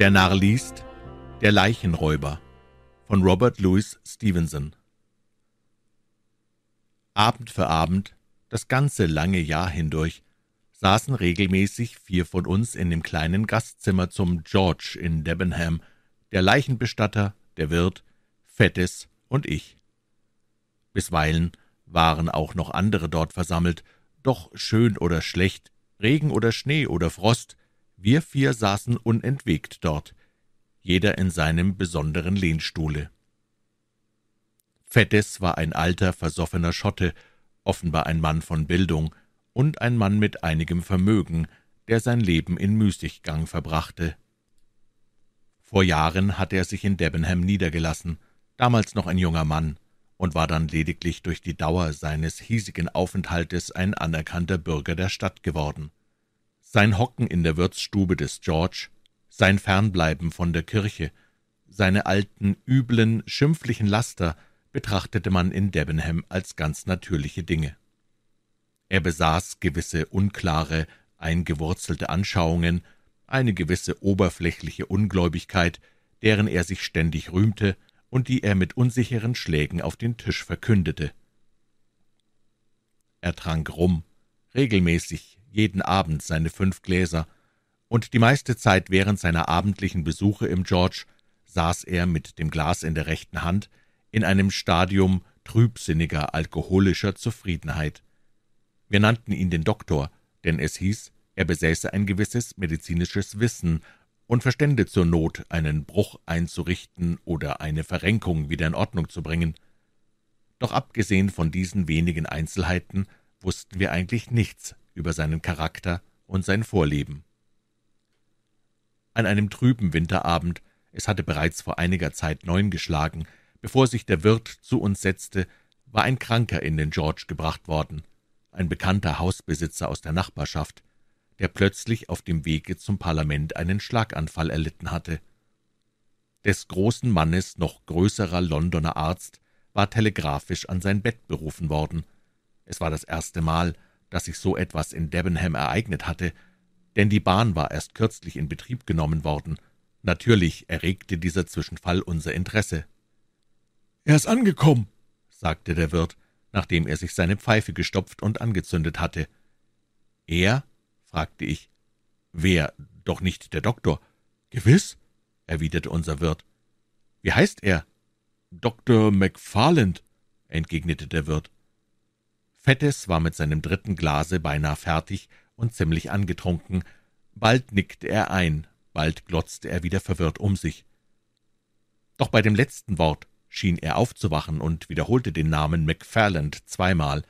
Der Narr liest Der Leichenräuber von Robert Louis Stevenson Abend für Abend, das ganze lange Jahr hindurch, saßen regelmäßig vier von uns in dem kleinen Gastzimmer zum George in Debenham, der Leichenbestatter, der Wirt, Fettes und ich. Bisweilen waren auch noch andere dort versammelt, doch schön oder schlecht, Regen oder Schnee oder Frost, wir vier saßen unentwegt dort, jeder in seinem besonderen Lehnstuhle. Fettes war ein alter, versoffener Schotte, offenbar ein Mann von Bildung und ein Mann mit einigem Vermögen, der sein Leben in Müßiggang verbrachte. Vor Jahren hatte er sich in Debenham niedergelassen, damals noch ein junger Mann, und war dann lediglich durch die Dauer seines hiesigen Aufenthaltes ein anerkannter Bürger der Stadt geworden sein Hocken in der Wirtsstube des George, sein Fernbleiben von der Kirche, seine alten, üblen, schimpflichen Laster betrachtete man in Debenham als ganz natürliche Dinge. Er besaß gewisse unklare, eingewurzelte Anschauungen, eine gewisse oberflächliche Ungläubigkeit, deren er sich ständig rühmte und die er mit unsicheren Schlägen auf den Tisch verkündete. Er trank rum, regelmäßig, jeden Abend seine fünf Gläser, und die meiste Zeit während seiner abendlichen Besuche im George saß er mit dem Glas in der rechten Hand in einem Stadium trübsinniger alkoholischer Zufriedenheit. Wir nannten ihn den Doktor, denn es hieß, er besäße ein gewisses medizinisches Wissen und verstände zur Not, einen Bruch einzurichten oder eine Verrenkung wieder in Ordnung zu bringen. Doch abgesehen von diesen wenigen Einzelheiten wussten wir eigentlich nichts über seinen Charakter und sein Vorleben. An einem trüben Winterabend, es hatte bereits vor einiger Zeit neun geschlagen, bevor sich der Wirt zu uns setzte, war ein Kranker in den George gebracht worden, ein bekannter Hausbesitzer aus der Nachbarschaft, der plötzlich auf dem Wege zum Parlament einen Schlaganfall erlitten hatte. Des großen Mannes noch größerer Londoner Arzt war telegrafisch an sein Bett berufen worden. Es war das erste Mal, dass sich so etwas in Debenham ereignet hatte, denn die Bahn war erst kürzlich in Betrieb genommen worden. Natürlich erregte dieser Zwischenfall unser Interesse. »Er ist angekommen«, sagte der Wirt, nachdem er sich seine Pfeife gestopft und angezündet hatte. »Er?« fragte ich. »Wer? Doch nicht der Doktor.« »Gewiss«, erwiderte unser Wirt. »Wie heißt er?« »Dr. McFarland, entgegnete der Wirt. Fettes war mit seinem dritten Glase beinahe fertig und ziemlich angetrunken. Bald nickte er ein, bald glotzte er wieder verwirrt um sich. Doch bei dem letzten Wort schien er aufzuwachen und wiederholte den Namen McFarland zweimal,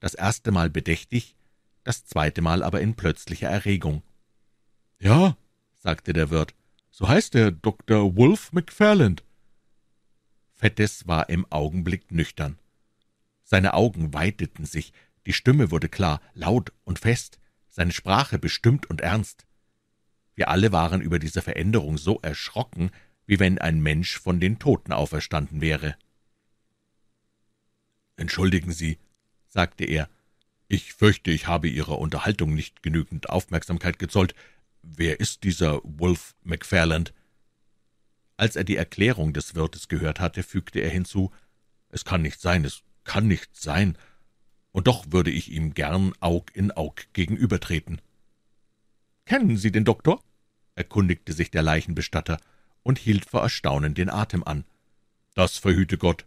das erste Mal bedächtig, das zweite Mal aber in plötzlicher Erregung. Ja, sagte der Wirt, so heißt er Dr. Wolf McFarland. Fettes war im Augenblick nüchtern. Seine Augen weiteten sich, die Stimme wurde klar, laut und fest, seine Sprache bestimmt und ernst. Wir alle waren über diese Veränderung so erschrocken, wie wenn ein Mensch von den Toten auferstanden wäre. Entschuldigen Sie, sagte er, ich fürchte, ich habe Ihrer Unterhaltung nicht genügend Aufmerksamkeit gezollt. Wer ist dieser Wolf McFarland? Als er die Erklärung des Wirtes gehört hatte, fügte er hinzu Es kann nicht sein, es kann nicht sein, und doch würde ich ihm gern Aug in Aug gegenübertreten. »Kennen Sie den Doktor?« erkundigte sich der Leichenbestatter und hielt vor Erstaunen den Atem an. »Das verhüte Gott«,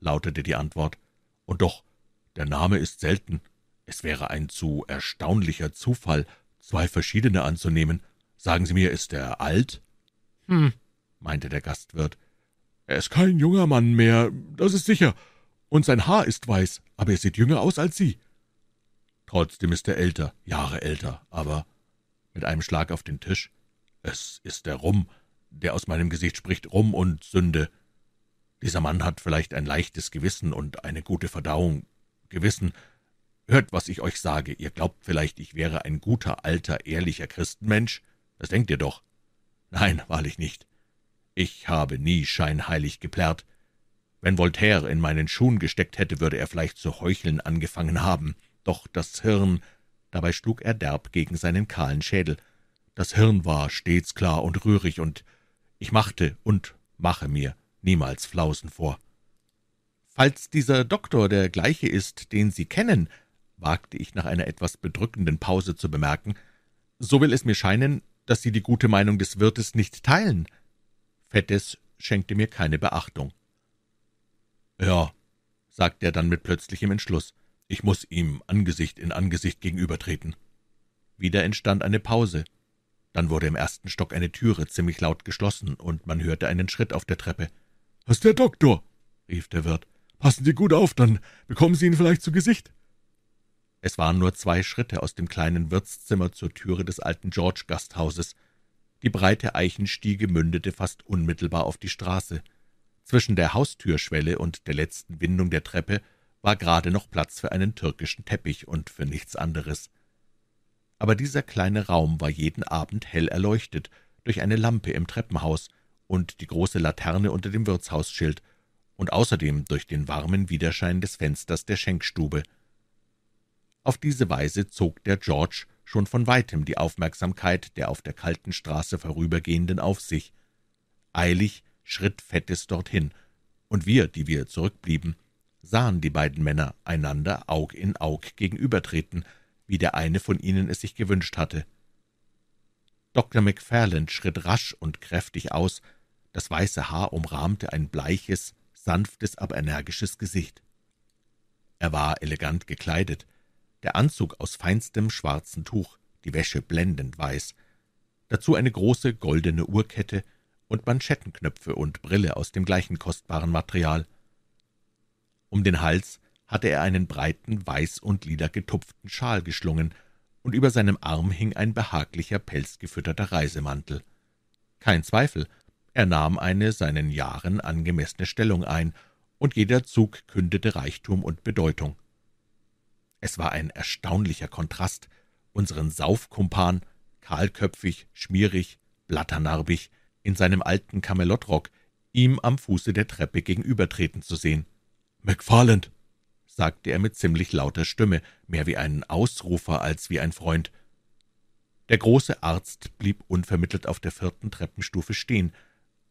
lautete die Antwort. »Und doch, der Name ist selten. Es wäre ein zu erstaunlicher Zufall, zwei verschiedene anzunehmen. Sagen Sie mir, ist er alt?« »Hm«, meinte der Gastwirt. »Er ist kein junger Mann mehr, das ist sicher.« und sein Haar ist weiß, aber er sieht jünger aus als Sie.« Trotzdem ist er älter, Jahre älter, aber mit einem Schlag auf den Tisch. Es ist der Rum, der aus meinem Gesicht spricht, Rum und Sünde. Dieser Mann hat vielleicht ein leichtes Gewissen und eine gute Verdauung. Gewissen, hört, was ich euch sage. Ihr glaubt vielleicht, ich wäre ein guter, alter, ehrlicher Christenmensch? Das denkt ihr doch. Nein, wahrlich nicht. Ich habe nie scheinheilig geplärrt. Wenn Voltaire in meinen Schuhen gesteckt hätte, würde er vielleicht zu heucheln angefangen haben. Doch das Hirn, dabei schlug er derb gegen seinen kahlen Schädel. Das Hirn war stets klar und rührig, und ich machte und mache mir niemals Flausen vor. Falls dieser Doktor der gleiche ist, den Sie kennen, wagte ich nach einer etwas bedrückenden Pause zu bemerken, so will es mir scheinen, dass Sie die gute Meinung des Wirtes nicht teilen. Fettes schenkte mir keine Beachtung. »Ja«, sagte er dann mit plötzlichem Entschluss, »ich muß ihm Angesicht in Angesicht gegenübertreten.« Wieder entstand eine Pause. Dann wurde im ersten Stock eine Türe ziemlich laut geschlossen, und man hörte einen Schritt auf der Treppe. »Das ist der Doktor«, rief der Wirt. »Passen Sie gut auf, dann bekommen Sie ihn vielleicht zu Gesicht.« Es waren nur zwei Schritte aus dem kleinen Wirtszimmer zur Türe des alten George-Gasthauses. Die breite Eichenstiege mündete fast unmittelbar auf die Straße. Zwischen der Haustürschwelle und der letzten Windung der Treppe war gerade noch Platz für einen türkischen Teppich und für nichts anderes. Aber dieser kleine Raum war jeden Abend hell erleuchtet durch eine Lampe im Treppenhaus und die große Laterne unter dem Wirtshausschild und außerdem durch den warmen Widerschein des Fensters der Schenkstube. Auf diese Weise zog der George schon von weitem die Aufmerksamkeit der auf der kalten Straße vorübergehenden auf sich. Eilig schritt Fettes dorthin, und wir, die wir zurückblieben, sahen die beiden Männer einander Aug in Aug gegenübertreten, wie der eine von ihnen es sich gewünscht hatte. Dr. Macfarland schritt rasch und kräftig aus, das weiße Haar umrahmte ein bleiches, sanftes, aber energisches Gesicht. Er war elegant gekleidet, der Anzug aus feinstem schwarzen Tuch, die Wäsche blendend weiß, dazu eine große goldene Uhrkette, und Manschettenknöpfe und Brille aus dem gleichen kostbaren Material. Um den Hals hatte er einen breiten, weiß und lila getupften Schal geschlungen, und über seinem Arm hing ein behaglicher, pelzgefütterter Reisemantel. Kein Zweifel, er nahm eine seinen Jahren angemessene Stellung ein, und jeder Zug kündete Reichtum und Bedeutung. Es war ein erstaunlicher Kontrast, unseren Saufkumpan, kahlköpfig, schmierig, blatternarbig, in seinem alten Kamelottrock, ihm am Fuße der Treppe gegenübertreten zu sehen. »McFarland«, sagte er mit ziemlich lauter Stimme, mehr wie ein Ausrufer als wie ein Freund. Der große Arzt blieb unvermittelt auf der vierten Treppenstufe stehen,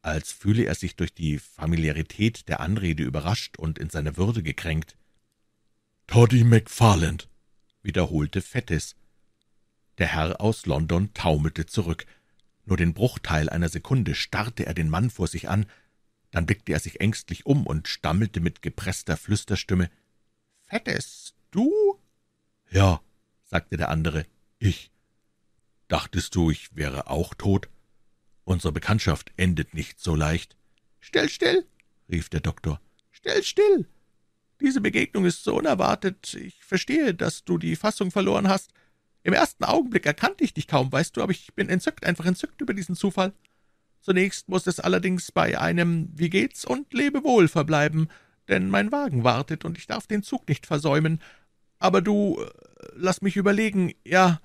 als fühle er sich durch die Familiarität der Anrede überrascht und in seiner Würde gekränkt. »Toddy McFarland«, wiederholte Fettes. Der Herr aus London taumelte zurück. Nur den Bruchteil einer Sekunde starrte er den Mann vor sich an, dann blickte er sich ängstlich um und stammelte mit gepresster Flüsterstimme Fettes, du? Ja, sagte der andere, ich. Dachtest du, ich wäre auch tot? Unsere Bekanntschaft endet nicht so leicht. Still, still, rief der Doktor. Still, still. Diese Begegnung ist so unerwartet. Ich verstehe, dass du die Fassung verloren hast. Im ersten Augenblick erkannte ich dich kaum, weißt du, aber ich bin entzückt, einfach entzückt über diesen Zufall. Zunächst muss es allerdings bei einem Wie geht's und Lebewohl verbleiben, denn mein Wagen wartet und ich darf den Zug nicht versäumen. Aber du, äh, lass mich überlegen, ja,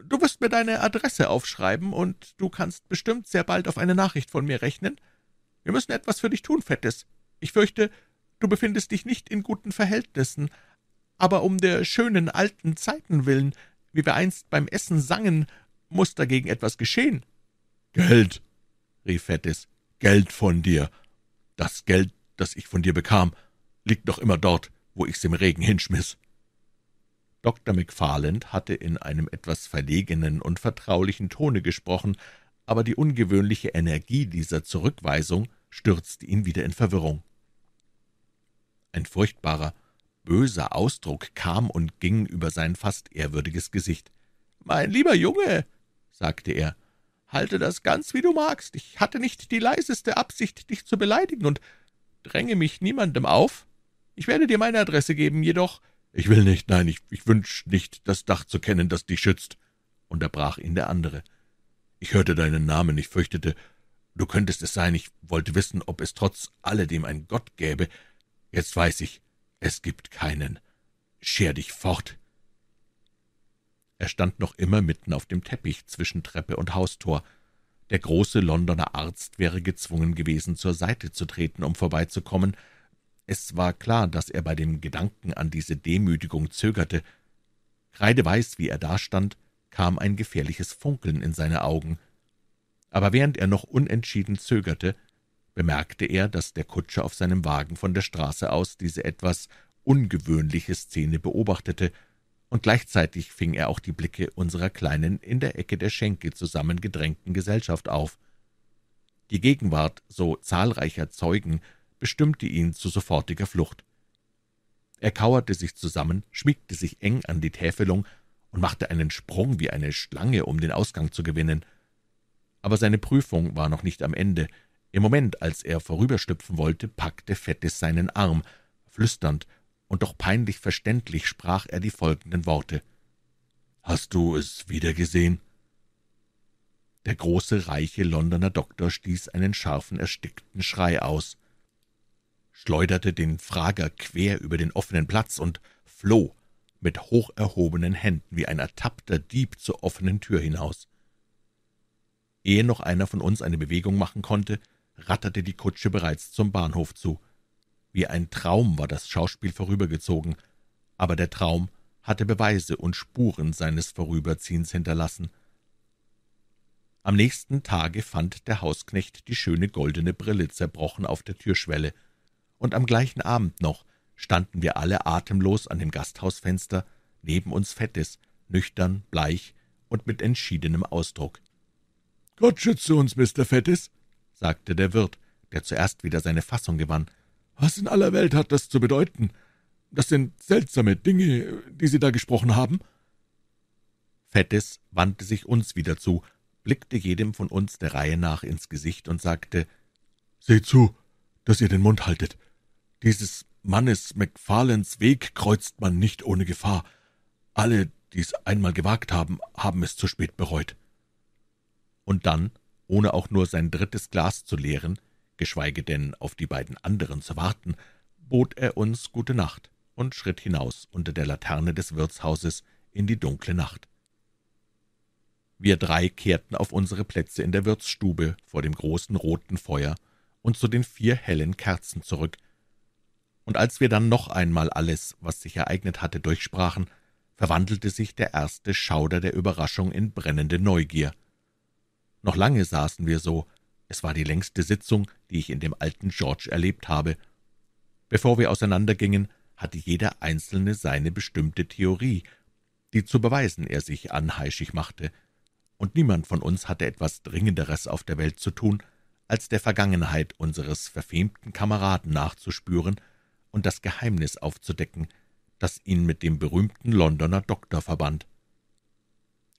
du wirst mir deine Adresse aufschreiben und du kannst bestimmt sehr bald auf eine Nachricht von mir rechnen. Wir müssen etwas für dich tun, Fettes. Ich fürchte, du befindest dich nicht in guten Verhältnissen, aber um der schönen alten Zeiten willen, wie wir einst beim Essen sangen, muß dagegen etwas geschehen.« »Geld«, rief Fettes, »Geld von dir. Das Geld, das ich von dir bekam, liegt noch immer dort, wo ich's im Regen hinschmiss.« Dr. McFarland hatte in einem etwas verlegenen und vertraulichen Tone gesprochen, aber die ungewöhnliche Energie dieser Zurückweisung stürzte ihn wieder in Verwirrung. Ein furchtbarer, Böser Ausdruck kam und ging über sein fast ehrwürdiges Gesicht. »Mein lieber Junge«, sagte er, »halte das ganz, wie du magst. Ich hatte nicht die leiseste Absicht, dich zu beleidigen, und dränge mich niemandem auf. Ich werde dir meine Adresse geben, jedoch...« »Ich will nicht, nein, ich, ich wünsch nicht, das Dach zu kennen, das dich schützt«, unterbrach ihn der andere. »Ich hörte deinen Namen, ich fürchtete, du könntest es sein, ich wollte wissen, ob es trotz alledem ein Gott gäbe. Jetzt weiß ich, es gibt keinen. Scher dich fort!« Er stand noch immer mitten auf dem Teppich zwischen Treppe und Haustor. Der große Londoner Arzt wäre gezwungen gewesen, zur Seite zu treten, um vorbeizukommen. Es war klar, dass er bei dem Gedanken an diese Demütigung zögerte. Kreideweiß, wie er dastand, kam ein gefährliches Funkeln in seine Augen. Aber während er noch unentschieden zögerte, bemerkte er, dass der Kutscher auf seinem Wagen von der Straße aus diese etwas ungewöhnliche Szene beobachtete, und gleichzeitig fing er auch die Blicke unserer kleinen, in der Ecke der Schenke zusammengedrängten Gesellschaft auf. Die Gegenwart so zahlreicher Zeugen bestimmte ihn zu sofortiger Flucht. Er kauerte sich zusammen, schmiegte sich eng an die Täfelung und machte einen Sprung wie eine Schlange, um den Ausgang zu gewinnen. Aber seine Prüfung war noch nicht am Ende, im Moment, als er vorüberschlüpfen wollte, packte Fettes seinen Arm. Flüsternd und doch peinlich verständlich sprach er die folgenden Worte. »Hast du es wiedergesehen?« Der große, reiche Londoner Doktor stieß einen scharfen, erstickten Schrei aus, schleuderte den Frager quer über den offenen Platz und floh mit hoch erhobenen Händen wie ein ertappter Dieb zur offenen Tür hinaus. Ehe noch einer von uns eine Bewegung machen konnte, ratterte die Kutsche bereits zum Bahnhof zu. Wie ein Traum war das Schauspiel vorübergezogen, aber der Traum hatte Beweise und Spuren seines Vorüberziehens hinterlassen. Am nächsten Tage fand der Hausknecht die schöne goldene Brille zerbrochen auf der Türschwelle, und am gleichen Abend noch standen wir alle atemlos an dem Gasthausfenster, neben uns Fettes, nüchtern, bleich und mit entschiedenem Ausdruck. »Gott schütze uns, Mr. Fettes«, sagte der Wirt, der zuerst wieder seine Fassung gewann. Was in aller Welt hat das zu bedeuten? Das sind seltsame Dinge, die Sie da gesprochen haben. Fettes wandte sich uns wieder zu, blickte jedem von uns der Reihe nach ins Gesicht und sagte Seht zu, dass ihr den Mund haltet. Dieses Mannes Macfarlans Weg kreuzt man nicht ohne Gefahr. Alle, die es einmal gewagt haben, haben es zu spät bereut. Und dann ohne auch nur sein drittes Glas zu leeren, geschweige denn auf die beiden anderen zu warten, bot er uns gute Nacht und schritt hinaus unter der Laterne des Wirtshauses in die dunkle Nacht. Wir drei kehrten auf unsere Plätze in der Wirtsstube vor dem großen roten Feuer und zu den vier hellen Kerzen zurück. Und als wir dann noch einmal alles, was sich ereignet hatte, durchsprachen, verwandelte sich der erste Schauder der Überraschung in brennende Neugier – noch lange saßen wir so. Es war die längste Sitzung, die ich in dem alten George erlebt habe. Bevor wir auseinandergingen, hatte jeder Einzelne seine bestimmte Theorie, die zu beweisen er sich anheischig machte, und niemand von uns hatte etwas Dringenderes auf der Welt zu tun, als der Vergangenheit unseres verfemten Kameraden nachzuspüren und das Geheimnis aufzudecken, das ihn mit dem berühmten Londoner Doktor verband.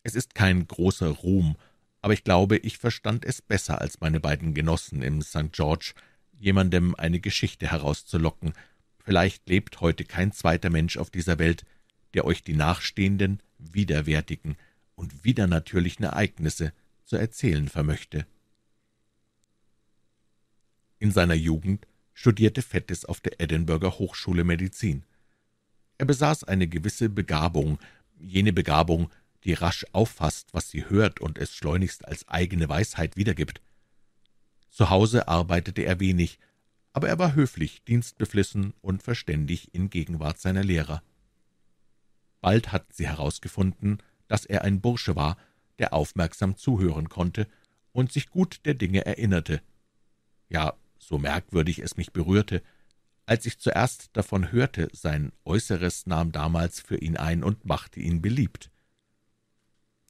Es ist kein großer Ruhm, aber ich glaube, ich verstand es besser als meine beiden Genossen im St. George, jemandem eine Geschichte herauszulocken. Vielleicht lebt heute kein zweiter Mensch auf dieser Welt, der euch die nachstehenden, widerwärtigen und widernatürlichen Ereignisse zu erzählen vermöchte. In seiner Jugend studierte Fettes auf der Edinburgher Hochschule Medizin. Er besaß eine gewisse Begabung, jene Begabung, die rasch auffasst, was sie hört und es schleunigst als eigene Weisheit wiedergibt. Zu Hause arbeitete er wenig, aber er war höflich, dienstbeflissen und verständig in Gegenwart seiner Lehrer. Bald hatten sie herausgefunden, dass er ein Bursche war, der aufmerksam zuhören konnte und sich gut der Dinge erinnerte. Ja, so merkwürdig es mich berührte, als ich zuerst davon hörte, sein Äußeres nahm damals für ihn ein und machte ihn beliebt.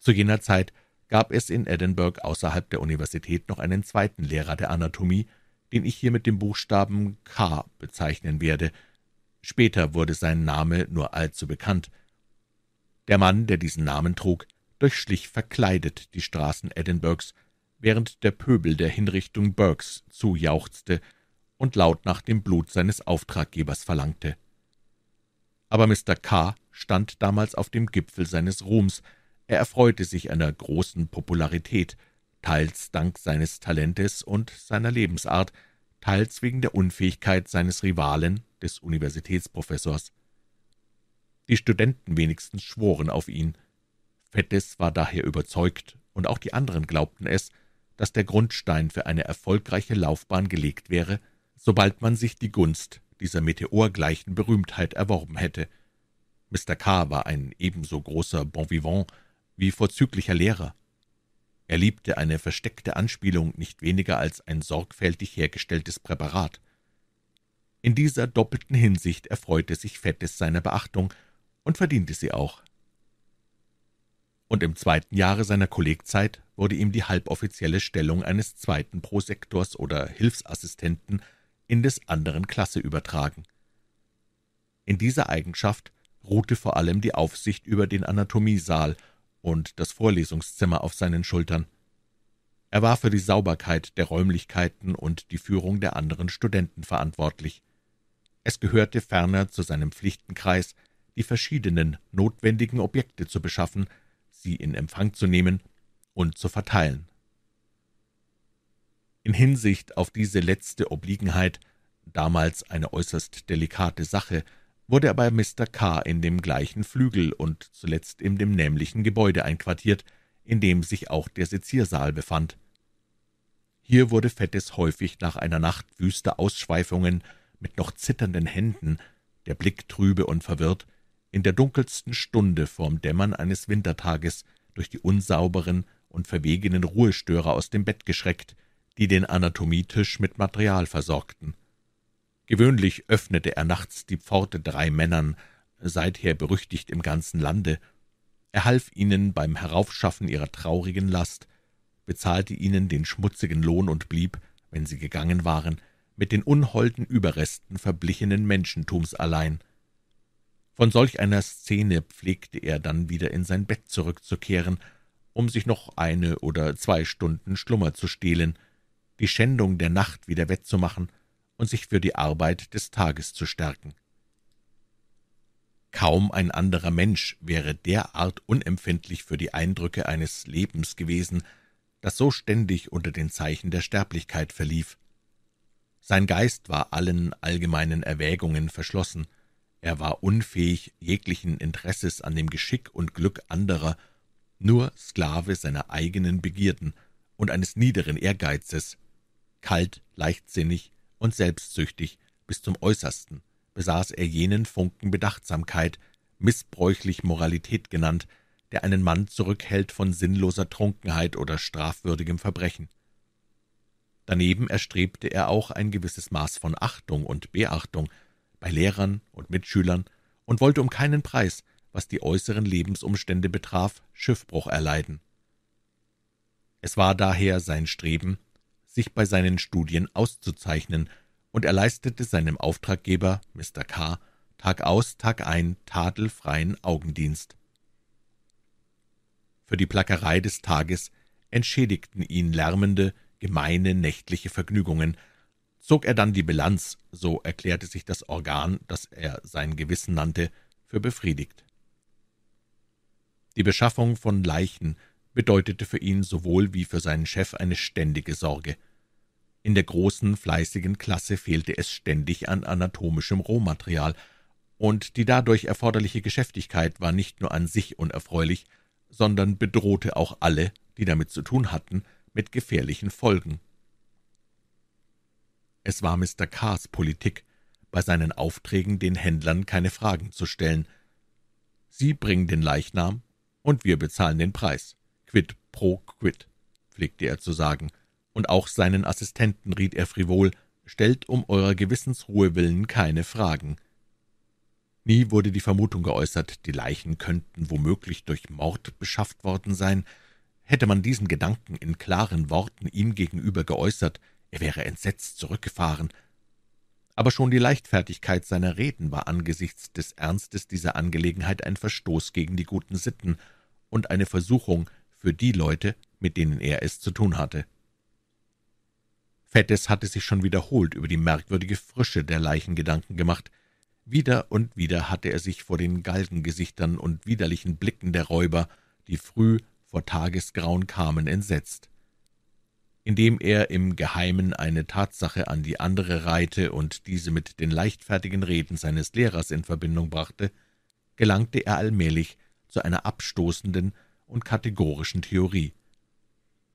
Zu jener Zeit gab es in Edinburgh außerhalb der Universität noch einen zweiten Lehrer der Anatomie, den ich hier mit dem Buchstaben K bezeichnen werde. Später wurde sein Name nur allzu bekannt. Der Mann, der diesen Namen trug, durchschlich verkleidet die Straßen Edinburghs, während der Pöbel der Hinrichtung Burkes zujauchzte und laut nach dem Blut seines Auftraggebers verlangte. Aber Mr. K. stand damals auf dem Gipfel seines Ruhms, er erfreute sich einer großen Popularität, teils dank seines Talentes und seiner Lebensart, teils wegen der Unfähigkeit seines Rivalen, des Universitätsprofessors. Die Studenten wenigstens schworen auf ihn. Fettes war daher überzeugt, und auch die anderen glaubten es, dass der Grundstein für eine erfolgreiche Laufbahn gelegt wäre, sobald man sich die Gunst dieser meteorgleichen Berühmtheit erworben hätte. Mr. K. war ein ebenso großer Bon vivant wie vorzüglicher Lehrer. Er liebte eine versteckte Anspielung nicht weniger als ein sorgfältig hergestelltes Präparat. In dieser doppelten Hinsicht erfreute sich Fettes seiner Beachtung und verdiente sie auch. Und im zweiten Jahre seiner Kollegzeit wurde ihm die halboffizielle Stellung eines zweiten Prosektors oder Hilfsassistenten in des anderen Klasse übertragen. In dieser Eigenschaft ruhte vor allem die Aufsicht über den Anatomiesaal – und das Vorlesungszimmer auf seinen Schultern. Er war für die Sauberkeit der Räumlichkeiten und die Führung der anderen Studenten verantwortlich. Es gehörte ferner zu seinem Pflichtenkreis, die verschiedenen notwendigen Objekte zu beschaffen, sie in Empfang zu nehmen und zu verteilen. In Hinsicht auf diese letzte Obliegenheit, damals eine äußerst delikate Sache, wurde er bei Mr. K. in dem gleichen Flügel und zuletzt in dem nämlichen Gebäude einquartiert, in dem sich auch der Seziersaal befand. Hier wurde Fettes häufig nach einer Nacht wüster Ausschweifungen mit noch zitternden Händen, der Blick trübe und verwirrt, in der dunkelsten Stunde vorm Dämmern eines Wintertages durch die unsauberen und verwegenen Ruhestörer aus dem Bett geschreckt, die den Anatomietisch mit Material versorgten. Gewöhnlich öffnete er nachts die Pforte drei Männern, seither berüchtigt im ganzen Lande. Er half ihnen beim Heraufschaffen ihrer traurigen Last, bezahlte ihnen den schmutzigen Lohn und blieb, wenn sie gegangen waren, mit den unholden Überresten verblichenen Menschentums allein. Von solch einer Szene pflegte er dann wieder in sein Bett zurückzukehren, um sich noch eine oder zwei Stunden Schlummer zu stehlen, die Schändung der Nacht wieder wettzumachen – und sich für die Arbeit des Tages zu stärken. Kaum ein anderer Mensch wäre derart unempfindlich für die Eindrücke eines Lebens gewesen, das so ständig unter den Zeichen der Sterblichkeit verlief. Sein Geist war allen allgemeinen Erwägungen verschlossen, er war unfähig jeglichen Interesses an dem Geschick und Glück anderer, nur Sklave seiner eigenen Begierden und eines niederen Ehrgeizes, kalt, leichtsinnig, und selbstsüchtig bis zum Äußersten besaß er jenen Funken Bedachtsamkeit, missbräuchlich Moralität genannt, der einen Mann zurückhält von sinnloser Trunkenheit oder strafwürdigem Verbrechen. Daneben erstrebte er auch ein gewisses Maß von Achtung und Beachtung bei Lehrern und Mitschülern und wollte um keinen Preis, was die äußeren Lebensumstände betraf, Schiffbruch erleiden. Es war daher sein Streben, sich bei seinen Studien auszuzeichnen, und er leistete seinem Auftraggeber, Mr. K., Tag aus, Tag ein, tadelfreien Augendienst. Für die Plackerei des Tages entschädigten ihn lärmende, gemeine nächtliche Vergnügungen. Zog er dann die Bilanz, so erklärte sich das Organ, das er sein Gewissen nannte, für befriedigt. Die Beschaffung von Leichen bedeutete für ihn sowohl wie für seinen Chef eine ständige Sorge. In der großen, fleißigen Klasse fehlte es ständig an anatomischem Rohmaterial, und die dadurch erforderliche Geschäftigkeit war nicht nur an sich unerfreulich, sondern bedrohte auch alle, die damit zu tun hatten, mit gefährlichen Folgen. Es war Mr. Cars Politik, bei seinen Aufträgen den Händlern keine Fragen zu stellen. Sie bringen den Leichnam und wir bezahlen den Preis quid pro quid, pflegte er zu sagen, und auch seinen Assistenten riet er frivol, stellt um eurer Gewissensruhe willen keine Fragen. Nie wurde die Vermutung geäußert, die Leichen könnten womöglich durch Mord beschafft worden sein. Hätte man diesen Gedanken in klaren Worten ihm gegenüber geäußert, er wäre entsetzt zurückgefahren. Aber schon die Leichtfertigkeit seiner Reden war angesichts des Ernstes dieser Angelegenheit ein Verstoß gegen die guten Sitten und eine Versuchung, für die Leute, mit denen er es zu tun hatte. Fettes hatte sich schon wiederholt über die merkwürdige Frische der Leichen Gedanken gemacht. Wieder und wieder hatte er sich vor den Galgengesichtern und widerlichen Blicken der Räuber, die früh vor Tagesgrauen kamen, entsetzt. Indem er im Geheimen eine Tatsache an die andere reihte und diese mit den leichtfertigen Reden seines Lehrers in Verbindung brachte, gelangte er allmählich zu einer abstoßenden und kategorischen Theorie.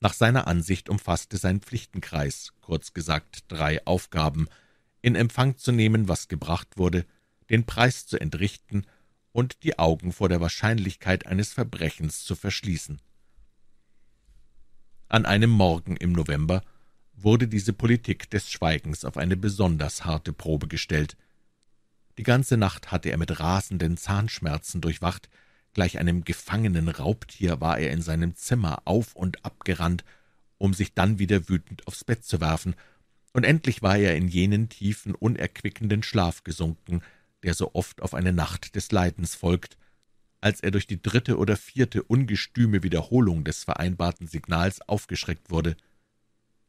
Nach seiner Ansicht umfasste sein Pflichtenkreis, kurz gesagt, drei Aufgaben, in Empfang zu nehmen, was gebracht wurde, den Preis zu entrichten und die Augen vor der Wahrscheinlichkeit eines Verbrechens zu verschließen. An einem Morgen im November wurde diese Politik des Schweigens auf eine besonders harte Probe gestellt. Die ganze Nacht hatte er mit rasenden Zahnschmerzen durchwacht, Gleich einem gefangenen Raubtier war er in seinem Zimmer auf und abgerannt, um sich dann wieder wütend aufs Bett zu werfen, und endlich war er in jenen tiefen, unerquickenden Schlaf gesunken, der so oft auf eine Nacht des Leidens folgt. Als er durch die dritte oder vierte ungestüme Wiederholung des vereinbarten Signals aufgeschreckt wurde.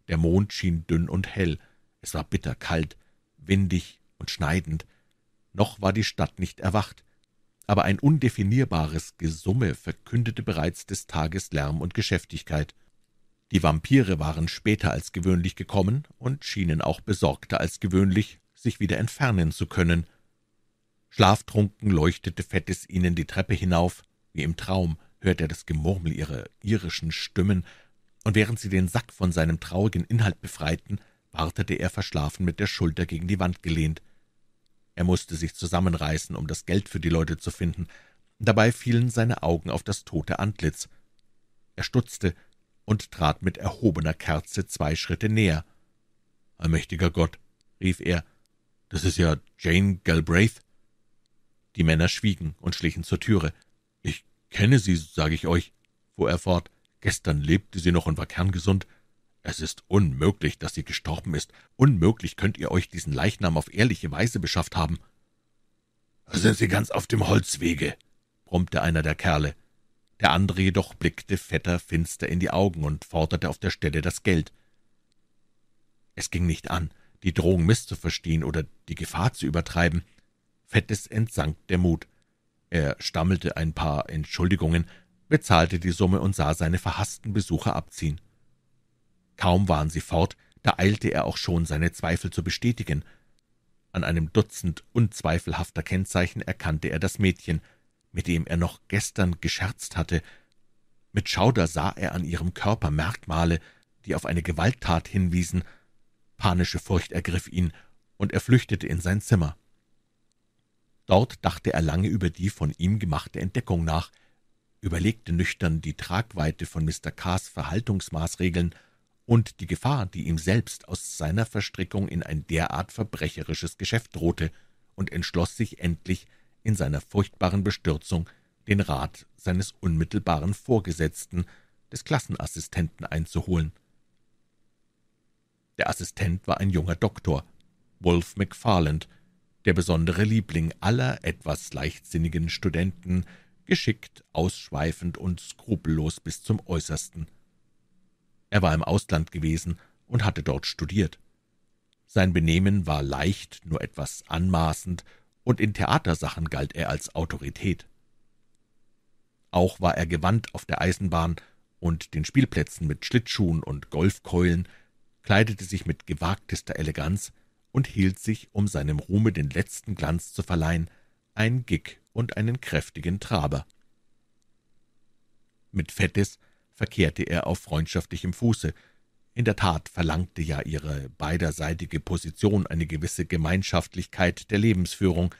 Der Mond schien dünn und hell, es war bitterkalt, windig und schneidend. Noch war die Stadt nicht erwacht, aber ein undefinierbares Gesumme verkündete bereits des Tages Lärm und Geschäftigkeit. Die Vampire waren später als gewöhnlich gekommen und schienen auch besorgter als gewöhnlich, sich wieder entfernen zu können. Schlaftrunken leuchtete Fettes ihnen die Treppe hinauf, wie im Traum hörte er das Gemurmel ihrer irischen Stimmen, und während sie den Sack von seinem traurigen Inhalt befreiten, wartete er verschlafen mit der Schulter gegen die Wand gelehnt. Er musste sich zusammenreißen, um das Geld für die Leute zu finden. Dabei fielen seine Augen auf das tote Antlitz. Er stutzte und trat mit erhobener Kerze zwei Schritte näher. »Allmächtiger Gott«, rief er, »das ist ja Jane Galbraith.« Die Männer schwiegen und schlichen zur Türe. »Ich kenne sie, sage ich euch«, fuhr er fort. »Gestern lebte sie noch und war kerngesund. Es ist unmöglich, dass sie gestorben ist. Unmöglich könnt ihr euch diesen Leichnam auf ehrliche Weise beschafft haben. Sind Sie ganz auf dem Holzwege? brummte einer der Kerle. Der andere jedoch blickte Vetter finster in die Augen und forderte auf der Stelle das Geld. Es ging nicht an, die Drohung misszuverstehen oder die Gefahr zu übertreiben. Fettes entsank der Mut. Er stammelte ein paar Entschuldigungen, bezahlte die Summe und sah seine verhassten Besucher abziehen. Kaum waren sie fort, da eilte er auch schon, seine Zweifel zu bestätigen. An einem Dutzend unzweifelhafter Kennzeichen erkannte er das Mädchen, mit dem er noch gestern gescherzt hatte. Mit Schauder sah er an ihrem Körper Merkmale, die auf eine Gewalttat hinwiesen. Panische Furcht ergriff ihn, und er flüchtete in sein Zimmer. Dort dachte er lange über die von ihm gemachte Entdeckung nach, überlegte nüchtern die Tragweite von Mr. K.s Verhaltungsmaßregeln und die Gefahr, die ihm selbst aus seiner Verstrickung in ein derart verbrecherisches Geschäft drohte, und entschloss sich endlich, in seiner furchtbaren Bestürzung den Rat seines unmittelbaren Vorgesetzten, des Klassenassistenten, einzuholen. Der Assistent war ein junger Doktor, Wolf McFarland, der besondere Liebling aller etwas leichtsinnigen Studenten, geschickt, ausschweifend und skrupellos bis zum Äußersten – er war im Ausland gewesen und hatte dort studiert. Sein Benehmen war leicht, nur etwas anmaßend, und in Theatersachen galt er als Autorität. Auch war er gewandt auf der Eisenbahn und den Spielplätzen mit Schlittschuhen und Golfkeulen, kleidete sich mit gewagtester Eleganz und hielt sich, um seinem Ruhme den letzten Glanz zu verleihen, ein Gig und einen kräftigen Traber. Mit Fettes verkehrte er auf freundschaftlichem Fuße. In der Tat verlangte ja ihre beiderseitige Position eine gewisse Gemeinschaftlichkeit der Lebensführung.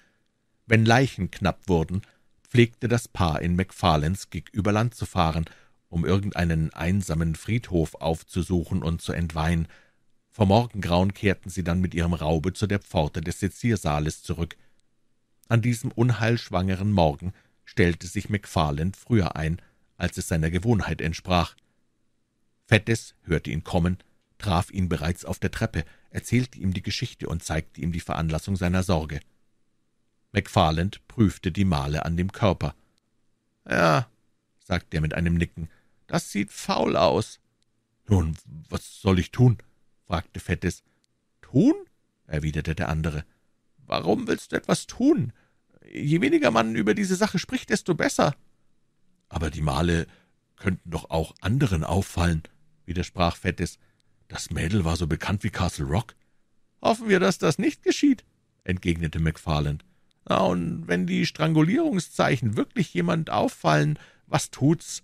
Wenn Leichen knapp wurden, pflegte das Paar in Macfarlanes Gig über Land zu fahren, um irgendeinen einsamen Friedhof aufzusuchen und zu entweihen. Vor Morgengrauen kehrten sie dann mit ihrem Raube zu der Pforte des Seziersaales zurück. An diesem unheilschwangeren Morgen stellte sich MacFarlane früher ein als es seiner Gewohnheit entsprach. Fettes hörte ihn kommen, traf ihn bereits auf der Treppe, erzählte ihm die Geschichte und zeigte ihm die Veranlassung seiner Sorge. Macfarland prüfte die Male an dem Körper. »Ja«, sagte er mit einem Nicken, »das sieht faul aus.« »Nun, was soll ich tun?« fragte Fettes. »Tun?« erwiderte der andere. »Warum willst du etwas tun? Je weniger man über diese Sache spricht, desto besser.« aber die Male könnten doch auch anderen auffallen, widersprach Fettes. Das Mädel war so bekannt wie Castle Rock. Hoffen wir, dass das nicht geschieht, entgegnete McFarland. Na, und wenn die Strangulierungszeichen wirklich jemand auffallen, was tut's?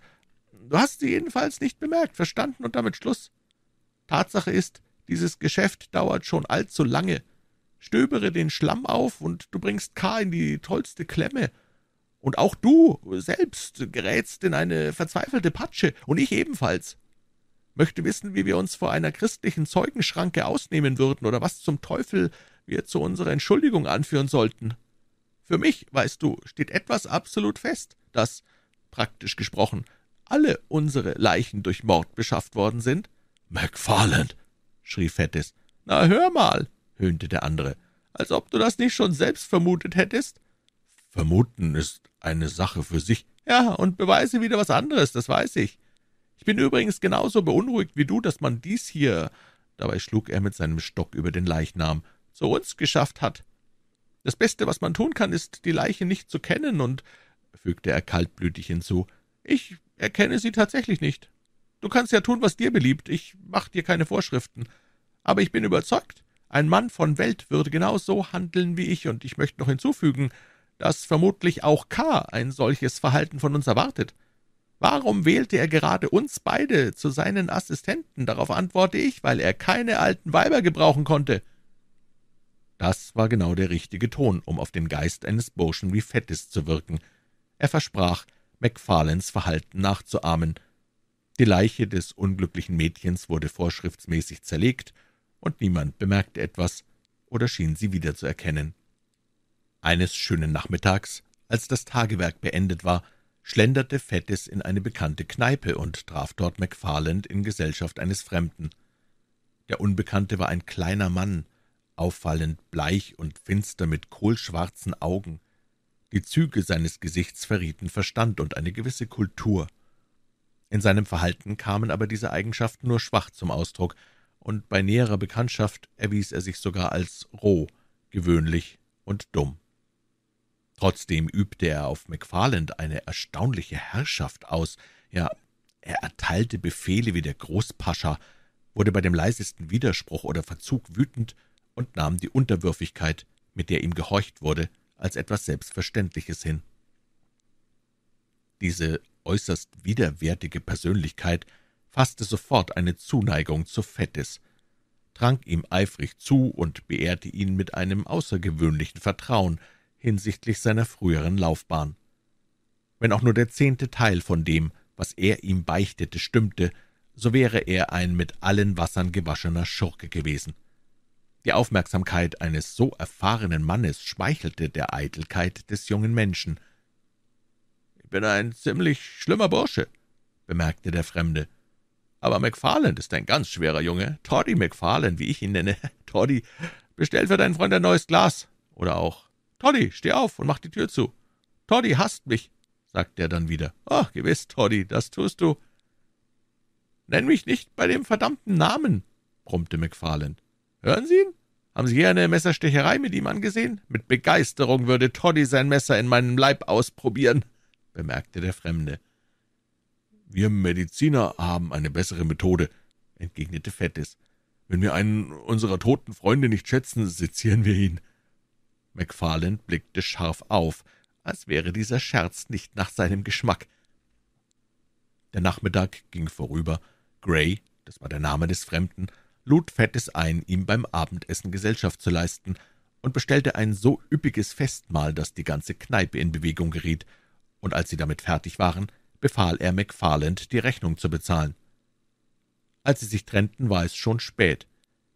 Du hast sie jedenfalls nicht bemerkt, verstanden und damit Schluss. Tatsache ist, dieses Geschäft dauert schon allzu lange. Stöbere den Schlamm auf, und du bringst K. in die tollste Klemme und auch du selbst gerätst in eine verzweifelte Patsche, und ich ebenfalls. Möchte wissen, wie wir uns vor einer christlichen Zeugenschranke ausnehmen würden oder was zum Teufel wir zu unserer Entschuldigung anführen sollten. Für mich, weißt du, steht etwas absolut fest, dass, praktisch gesprochen, alle unsere Leichen durch Mord beschafft worden sind. »MacFarland«, schrie Fettes. »Na, hör mal«, höhnte der andere, »als ob du das nicht schon selbst vermutet hättest. Vermuten ist eine Sache für sich. Ja, und Beweise wieder was anderes, das weiß ich. Ich bin übrigens genauso beunruhigt wie du, dass man dies hier, dabei schlug er mit seinem Stock über den Leichnam, zu uns geschafft hat. Das Beste, was man tun kann, ist, die Leiche nicht zu kennen, und, fügte er kaltblütig hinzu, ich erkenne sie tatsächlich nicht. Du kannst ja tun, was dir beliebt, ich mach dir keine Vorschriften. Aber ich bin überzeugt, ein Mann von Welt würde genau so handeln wie ich, und ich möchte noch hinzufügen, dass vermutlich auch K. ein solches Verhalten von uns erwartet. Warum wählte er gerade uns beide zu seinen Assistenten? Darauf antworte ich, weil er keine alten Weiber gebrauchen konnte.« Das war genau der richtige Ton, um auf den Geist eines Burschen wie Fettes zu wirken. Er versprach, Macfarlanes Verhalten nachzuahmen. Die Leiche des unglücklichen Mädchens wurde vorschriftsmäßig zerlegt, und niemand bemerkte etwas oder schien sie wiederzuerkennen. Eines schönen Nachmittags, als das Tagewerk beendet war, schlenderte Fettes in eine bekannte Kneipe und traf dort Macfarland in Gesellschaft eines Fremden. Der Unbekannte war ein kleiner Mann, auffallend bleich und finster mit kohlschwarzen Augen. Die Züge seines Gesichts verrieten Verstand und eine gewisse Kultur. In seinem Verhalten kamen aber diese Eigenschaften nur schwach zum Ausdruck, und bei näherer Bekanntschaft erwies er sich sogar als roh, gewöhnlich und dumm. Trotzdem übte er auf McFarland eine erstaunliche Herrschaft aus. Ja, er erteilte Befehle wie der Großpascha, wurde bei dem leisesten Widerspruch oder Verzug wütend und nahm die Unterwürfigkeit, mit der ihm gehorcht wurde, als etwas Selbstverständliches hin. Diese äußerst widerwärtige Persönlichkeit fasste sofort eine Zuneigung zu Fettes, trank ihm eifrig zu und beehrte ihn mit einem außergewöhnlichen Vertrauen – hinsichtlich seiner früheren Laufbahn. Wenn auch nur der zehnte Teil von dem, was er ihm beichtete, stimmte, so wäre er ein mit allen Wassern gewaschener Schurke gewesen. Die Aufmerksamkeit eines so erfahrenen Mannes schmeichelte der Eitelkeit des jungen Menschen. »Ich bin ein ziemlich schlimmer Bursche«, bemerkte der Fremde. »Aber MacFarland ist ein ganz schwerer Junge. Toddy MacFarland, wie ich ihn nenne. Toddy, bestell für deinen Freund ein neues Glas. Oder auch »Toddy, steh auf und mach die Tür zu.« »Toddy hasst mich«, sagt er dann wieder. »Ach, gewiss, Toddy, das tust du.« »Nenn mich nicht bei dem verdammten Namen«, brummte Macfarlane. »Hören Sie ihn? Haben Sie hier eine Messerstecherei mit ihm angesehen? Mit Begeisterung würde Toddy sein Messer in meinem Leib ausprobieren«, bemerkte der Fremde. »Wir Mediziner haben eine bessere Methode«, entgegnete Fettes. »Wenn wir einen unserer toten Freunde nicht schätzen, sezieren wir ihn.« Macfarlane blickte scharf auf, als wäre dieser Scherz nicht nach seinem Geschmack. Der Nachmittag ging vorüber. Gray, das war der Name des Fremden, lud Fettes ein, ihm beim Abendessen Gesellschaft zu leisten, und bestellte ein so üppiges Festmahl, dass die ganze Kneipe in Bewegung geriet, und als sie damit fertig waren, befahl er McFarland, die Rechnung zu bezahlen. Als sie sich trennten, war es schon spät.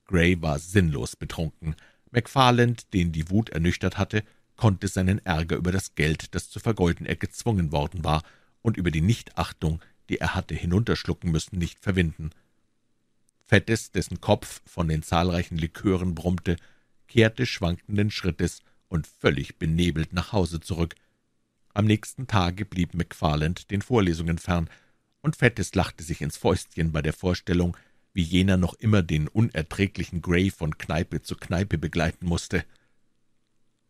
Gray war sinnlos betrunken. Macfarland, den die Wut ernüchtert hatte, konnte seinen Ärger über das Geld, das zu vergeuden er gezwungen worden war, und über die Nichtachtung, die er hatte hinunterschlucken müssen, nicht verwinden. Fettes, dessen Kopf von den zahlreichen Likören brummte, kehrte schwankenden Schrittes und völlig benebelt nach Hause zurück. Am nächsten Tage blieb McFarland den Vorlesungen fern, und Fettes lachte sich ins Fäustchen bei der Vorstellung, wie jener noch immer den unerträglichen Gray von Kneipe zu Kneipe begleiten musste.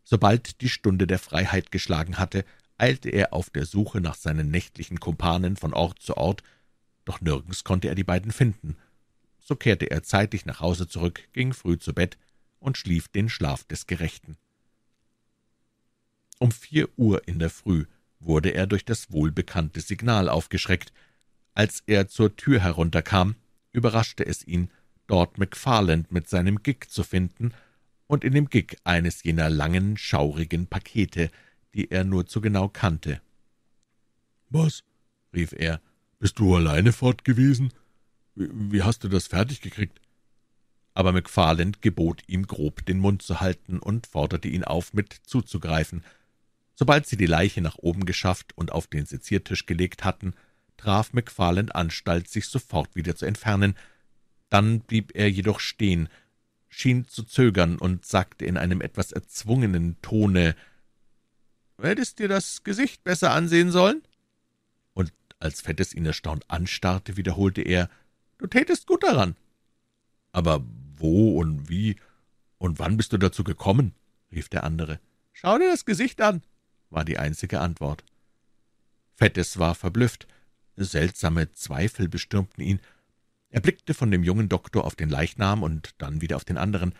Sobald die Stunde der Freiheit geschlagen hatte, eilte er auf der Suche nach seinen nächtlichen Kumpanen von Ort zu Ort, doch nirgends konnte er die beiden finden. So kehrte er zeitig nach Hause zurück, ging früh zu Bett und schlief den Schlaf des Gerechten. Um vier Uhr in der Früh wurde er durch das wohlbekannte Signal aufgeschreckt. Als er zur Tür herunterkam, überraschte es ihn, dort McFarland mit seinem Gig zu finden und in dem Gig eines jener langen, schaurigen Pakete, die er nur zu genau kannte. »Was?« rief er. »Bist du alleine fortgewesen? Wie hast du das fertig gekriegt?« Aber McFarland gebot ihm grob, den Mund zu halten und forderte ihn auf, mit zuzugreifen. Sobald sie die Leiche nach oben geschafft und auf den Seziertisch gelegt hatten, traf McFarland Anstalt, sich sofort wieder zu entfernen. Dann blieb er jedoch stehen, schien zu zögern und sagte in einem etwas erzwungenen Tone, »Hättest dir das Gesicht besser ansehen sollen?« Und als Fettes ihn erstaunt anstarrte, wiederholte er, »Du tätest gut daran.« »Aber wo und wie und wann bist du dazu gekommen?« rief der andere. »Schau dir das Gesicht an«, war die einzige Antwort. Fettes war verblüfft seltsame Zweifel bestürmten ihn. Er blickte von dem jungen Doktor auf den Leichnam und dann wieder auf den anderen.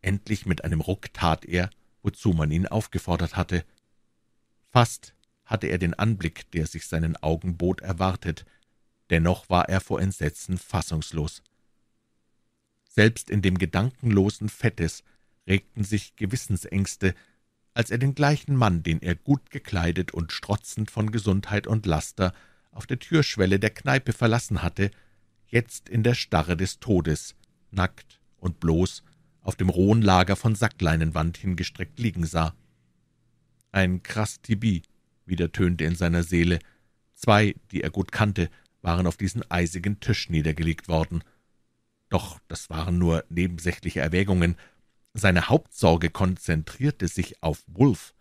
Endlich mit einem Ruck tat er, wozu man ihn aufgefordert hatte. Fast hatte er den Anblick, der sich seinen Augen bot, erwartet, dennoch war er vor Entsetzen fassungslos. Selbst in dem gedankenlosen Fettes regten sich Gewissensängste, als er den gleichen Mann, den er gut gekleidet und strotzend von Gesundheit und Laster auf der Türschwelle der Kneipe verlassen hatte, jetzt in der Starre des Todes, nackt und bloß, auf dem rohen Lager von Sackleinenwand hingestreckt liegen sah. Ein krass Tibi wieder tönte in seiner Seele. Zwei, die er gut kannte, waren auf diesen eisigen Tisch niedergelegt worden. Doch das waren nur nebensächliche Erwägungen. Seine Hauptsorge konzentrierte sich auf Wolf.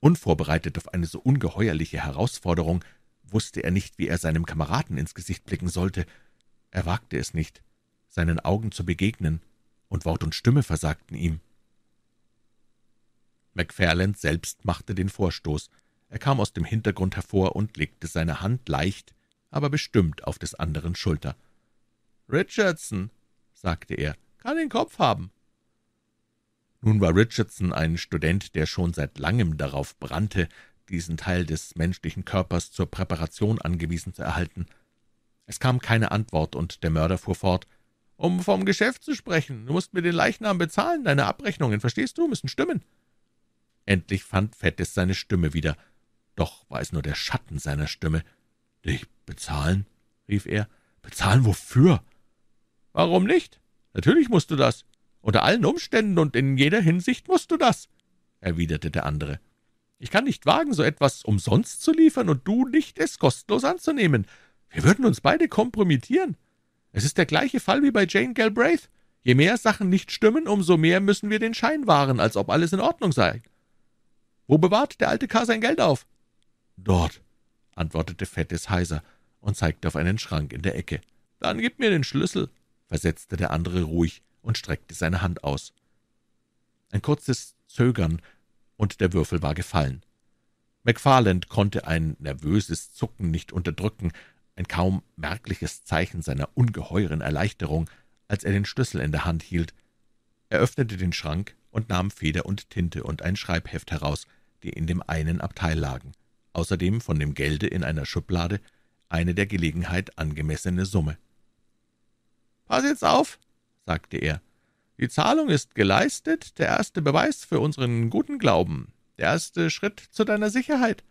Unvorbereitet auf eine so ungeheuerliche Herausforderung wusste er nicht, wie er seinem Kameraden ins Gesicht blicken sollte. Er wagte es nicht, seinen Augen zu begegnen, und Wort und Stimme versagten ihm. Macfarland selbst machte den Vorstoß. Er kam aus dem Hintergrund hervor und legte seine Hand leicht, aber bestimmt auf des anderen Schulter. »Richardson«, sagte er, »kann den Kopf haben.« nun war Richardson ein Student, der schon seit langem darauf brannte, diesen Teil des menschlichen Körpers zur Präparation angewiesen zu erhalten. Es kam keine Antwort, und der Mörder fuhr fort. »Um vom Geschäft zu sprechen, du musst mir den Leichnam bezahlen, deine Abrechnungen, verstehst du, müssen stimmen.« Endlich fand Fettes seine Stimme wieder, doch war es nur der Schatten seiner Stimme. »Dich bezahlen?« rief er. »Bezahlen wofür?« »Warum nicht? Natürlich musst du das. Unter allen Umständen und in jeder Hinsicht musst du das«, erwiderte der andere. Ich kann nicht wagen, so etwas umsonst zu liefern und du nicht, es kostenlos anzunehmen. Wir würden uns beide kompromittieren. Es ist der gleiche Fall wie bei Jane Galbraith. Je mehr Sachen nicht stimmen, umso mehr müssen wir den Schein wahren, als ob alles in Ordnung sei. Wo bewahrt der alte K. sein Geld auf? Dort, antwortete Fettes heiser und zeigte auf einen Schrank in der Ecke. Dann gib mir den Schlüssel, versetzte der andere ruhig und streckte seine Hand aus. Ein kurzes Zögern und der Würfel war gefallen. Macfarland konnte ein nervöses Zucken nicht unterdrücken, ein kaum merkliches Zeichen seiner ungeheuren Erleichterung, als er den Schlüssel in der Hand hielt. Er öffnete den Schrank und nahm Feder und Tinte und ein Schreibheft heraus, die in dem einen Abteil lagen, außerdem von dem Gelde in einer Schublade eine der Gelegenheit angemessene Summe. »Pass jetzt auf«, sagte er, die Zahlung ist geleistet, der erste Beweis für unseren guten Glauben, der erste Schritt zu deiner Sicherheit.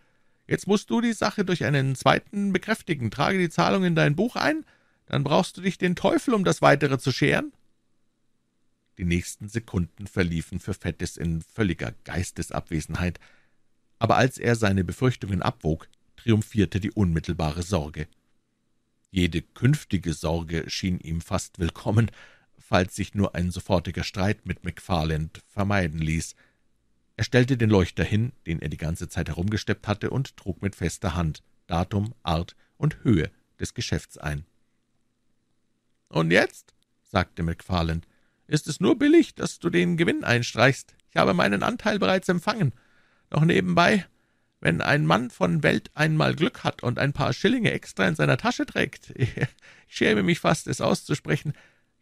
Jetzt musst du die Sache durch einen zweiten bekräftigen. Trage die Zahlung in dein Buch ein, dann brauchst du dich den Teufel, um das Weitere zu scheren.« Die nächsten Sekunden verliefen für Fettes in völliger Geistesabwesenheit, aber als er seine Befürchtungen abwog, triumphierte die unmittelbare Sorge. Jede künftige Sorge schien ihm fast willkommen, falls sich nur ein sofortiger Streit mit McFarland vermeiden ließ. Er stellte den Leuchter hin, den er die ganze Zeit herumgesteppt hatte, und trug mit fester Hand Datum, Art und Höhe des Geschäfts ein. »Und jetzt?« sagte McFarland. »Ist es nur billig, dass du den Gewinn einstreichst? Ich habe meinen Anteil bereits empfangen. Doch nebenbei, wenn ein Mann von Welt einmal Glück hat und ein paar Schillinge extra in seiner Tasche trägt, ich schäme mich fast, es auszusprechen,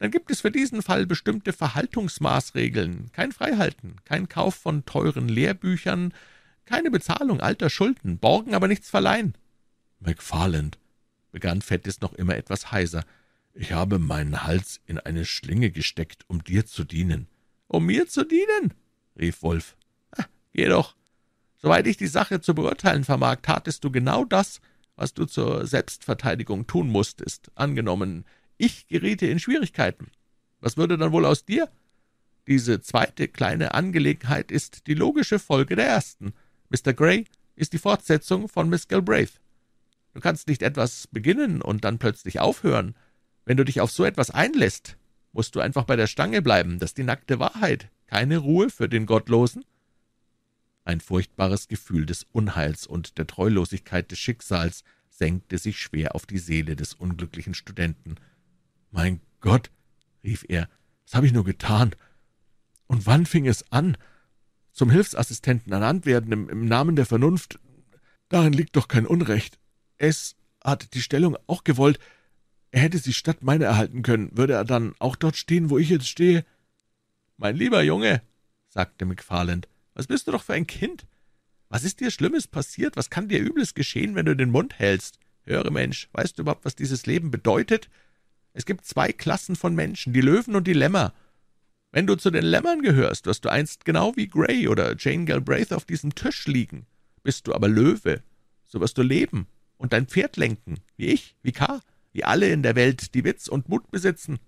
dann gibt es für diesen Fall bestimmte Verhaltungsmaßregeln, kein Freihalten, kein Kauf von teuren Lehrbüchern, keine Bezahlung alter Schulden, borgen aber nichts verleihen. McFarland, begann Fettis noch immer etwas heiser, ich habe meinen Hals in eine Schlinge gesteckt, um dir zu dienen. Um mir zu dienen? rief Wolf. Ah, geh doch. Soweit ich die Sache zu beurteilen vermag, tatest du genau das, was du zur Selbstverteidigung tun musstest. Angenommen, ich geriete in Schwierigkeiten. Was würde dann wohl aus dir? Diese zweite kleine Angelegenheit ist die logische Folge der ersten. Mr. Gray ist die Fortsetzung von Miss Galbraith. Du kannst nicht etwas beginnen und dann plötzlich aufhören. Wenn du dich auf so etwas einlässt, musst du einfach bei der Stange bleiben. Das ist die nackte Wahrheit. Keine Ruhe für den Gottlosen. Ein furchtbares Gefühl des Unheils und der Treulosigkeit des Schicksals senkte sich schwer auf die Seele des unglücklichen Studenten – mein Gott, rief er, was habe ich nur getan? Und wann fing es an? Zum Hilfsassistenten ernannt werden im, im Namen der Vernunft. Darin liegt doch kein Unrecht. Es hat die Stellung auch gewollt. Er hätte sie statt meiner erhalten können. Würde er dann auch dort stehen, wo ich jetzt stehe? Mein lieber Junge, sagte McFarland, was bist du doch für ein Kind? Was ist dir Schlimmes passiert? Was kann dir Übles geschehen, wenn du den Mund hältst? Höre, Mensch, weißt du überhaupt, was dieses Leben bedeutet? Es gibt zwei Klassen von Menschen, die Löwen und die Lämmer. Wenn du zu den Lämmern gehörst, wirst du einst genau wie Gray oder Jane Galbraith auf diesem Tisch liegen. Bist du aber Löwe, so wirst du leben und dein Pferd lenken, wie ich, wie K., wie alle in der Welt, die Witz und Mut besitzen.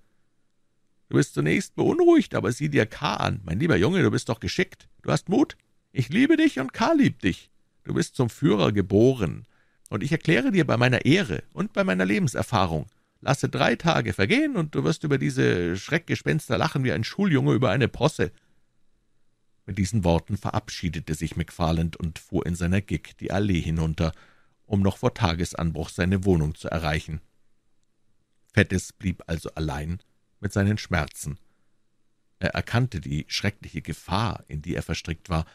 Du bist zunächst beunruhigt, aber sieh dir K. an. Mein lieber Junge, du bist doch geschickt. Du hast Mut. Ich liebe dich und K. liebt dich. Du bist zum Führer geboren. Und ich erkläre dir bei meiner Ehre und bei meiner Lebenserfahrung, Lasse drei Tage vergehen, und du wirst über diese Schreckgespenster lachen wie ein Schuljunge über eine Posse.« Mit diesen Worten verabschiedete sich McFarland und fuhr in seiner Gig die Allee hinunter, um noch vor Tagesanbruch seine Wohnung zu erreichen. Fettes blieb also allein mit seinen Schmerzen. Er erkannte die schreckliche Gefahr, in die er verstrickt war.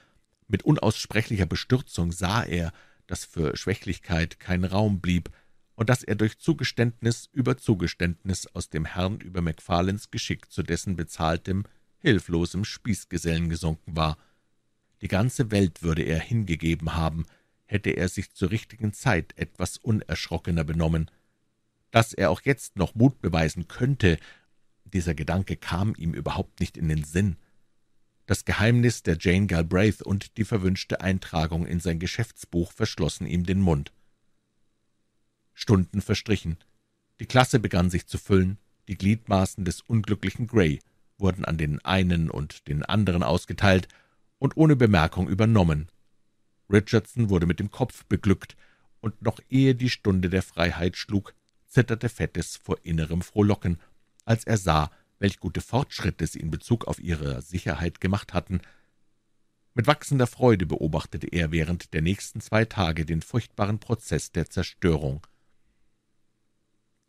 Mit unaussprechlicher Bestürzung sah er, dass für Schwächlichkeit kein Raum blieb, und dass er durch Zugeständnis über Zugeständnis aus dem Herrn über Macfarlanes Geschick zu dessen bezahltem, hilflosem Spießgesellen gesunken war. Die ganze Welt würde er hingegeben haben, hätte er sich zur richtigen Zeit etwas unerschrockener benommen. Dass er auch jetzt noch Mut beweisen könnte, dieser Gedanke kam ihm überhaupt nicht in den Sinn. Das Geheimnis der Jane Galbraith und die verwünschte Eintragung in sein Geschäftsbuch verschlossen ihm den Mund. Stunden verstrichen. Die Klasse begann sich zu füllen, die Gliedmaßen des unglücklichen Gray wurden an den einen und den anderen ausgeteilt und ohne Bemerkung übernommen. Richardson wurde mit dem Kopf beglückt, und noch ehe die Stunde der Freiheit schlug, zitterte Fettes vor innerem Frohlocken, als er sah, welch gute Fortschritte sie in Bezug auf ihre Sicherheit gemacht hatten. Mit wachsender Freude beobachtete er während der nächsten zwei Tage den furchtbaren Prozess der Zerstörung.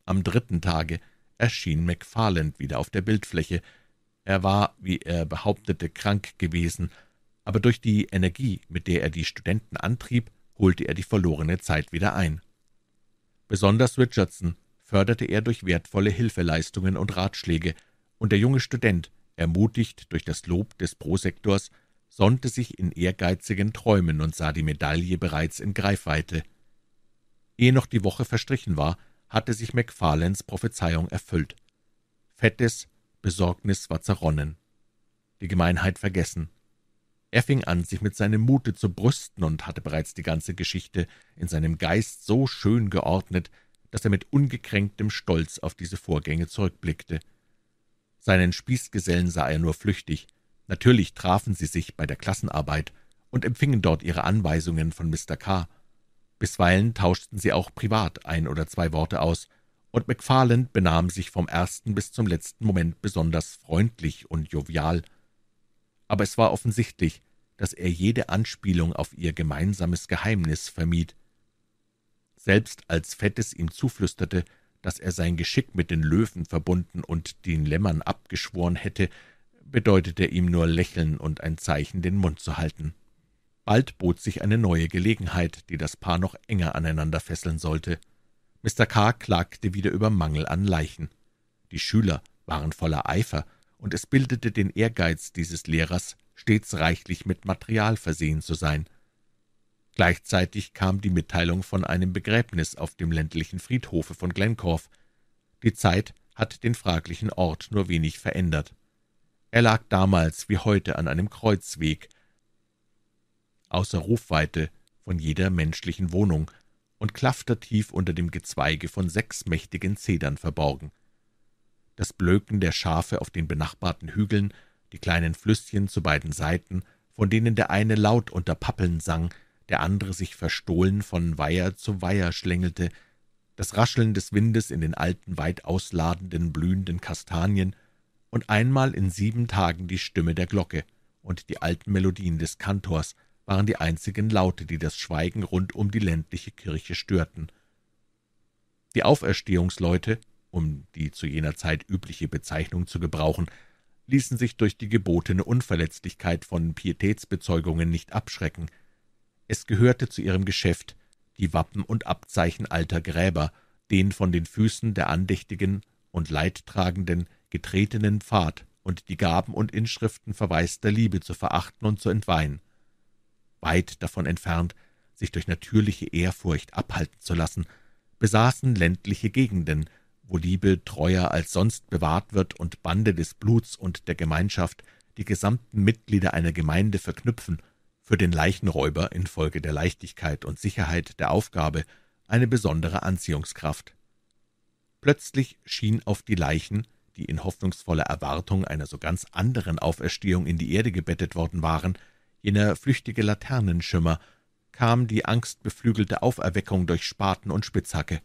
Am dritten Tage erschien Macfarland wieder auf der Bildfläche. Er war, wie er behauptete, krank gewesen, aber durch die Energie, mit der er die Studenten antrieb, holte er die verlorene Zeit wieder ein. Besonders Richardson förderte er durch wertvolle Hilfeleistungen und Ratschläge, und der junge Student, ermutigt durch das Lob des Prosektors, sonnte sich in ehrgeizigen Träumen und sah die Medaille bereits in Greifweite. Ehe noch die Woche verstrichen war, hatte sich Macfarlanes Prophezeiung erfüllt. Fettes Besorgnis war zerronnen, die Gemeinheit vergessen. Er fing an, sich mit seinem Mute zu brüsten und hatte bereits die ganze Geschichte in seinem Geist so schön geordnet, dass er mit ungekränktem Stolz auf diese Vorgänge zurückblickte. Seinen Spießgesellen sah er nur flüchtig. Natürlich trafen sie sich bei der Klassenarbeit und empfingen dort ihre Anweisungen von Mr. K Bisweilen tauschten sie auch privat ein oder zwei Worte aus, und McFarland benahm sich vom ersten bis zum letzten Moment besonders freundlich und jovial. Aber es war offensichtlich, dass er jede Anspielung auf ihr gemeinsames Geheimnis vermied. Selbst als Fettes ihm zuflüsterte, dass er sein Geschick mit den Löwen verbunden und den Lämmern abgeschworen hätte, bedeutete ihm nur Lächeln und ein Zeichen, den Mund zu halten. Bald bot sich eine neue Gelegenheit, die das Paar noch enger aneinander fesseln sollte. Mr. K. klagte wieder über Mangel an Leichen. Die Schüler waren voller Eifer, und es bildete den Ehrgeiz dieses Lehrers, stets reichlich mit Material versehen zu sein. Gleichzeitig kam die Mitteilung von einem Begräbnis auf dem ländlichen Friedhofe von Glencorf. Die Zeit hat den fraglichen Ort nur wenig verändert. Er lag damals wie heute an einem Kreuzweg, außer Rufweite von jeder menschlichen Wohnung und klaftertief unter dem Gezweige von sechs mächtigen Zedern verborgen. Das Blöken der Schafe auf den benachbarten Hügeln, die kleinen Flüsschen zu beiden Seiten, von denen der eine laut unter Pappeln sang, der andere sich verstohlen von Weiher zu Weiher schlängelte, das Rascheln des Windes in den alten, weit ausladenden, blühenden Kastanien und einmal in sieben Tagen die Stimme der Glocke und die alten Melodien des Kantors – waren die einzigen Laute, die das Schweigen rund um die ländliche Kirche störten. Die Auferstehungsleute, um die zu jener Zeit übliche Bezeichnung zu gebrauchen, ließen sich durch die gebotene Unverletzlichkeit von Pietätsbezeugungen nicht abschrecken. Es gehörte zu ihrem Geschäft, die Wappen und Abzeichen alter Gräber, den von den Füßen der Andächtigen und Leidtragenden getretenen Pfad und die Gaben und Inschriften verwaister Liebe zu verachten und zu entweihen weit davon entfernt, sich durch natürliche Ehrfurcht abhalten zu lassen, besaßen ländliche Gegenden, wo Liebe treuer als sonst bewahrt wird und Bande des Bluts und der Gemeinschaft die gesamten Mitglieder einer Gemeinde verknüpfen, für den Leichenräuber infolge der Leichtigkeit und Sicherheit der Aufgabe eine besondere Anziehungskraft. Plötzlich schien auf die Leichen, die in hoffnungsvoller Erwartung einer so ganz anderen Auferstehung in die Erde gebettet worden waren, jener flüchtige Laternenschimmer, kam die angstbeflügelte Auferweckung durch Spaten und Spitzhacke.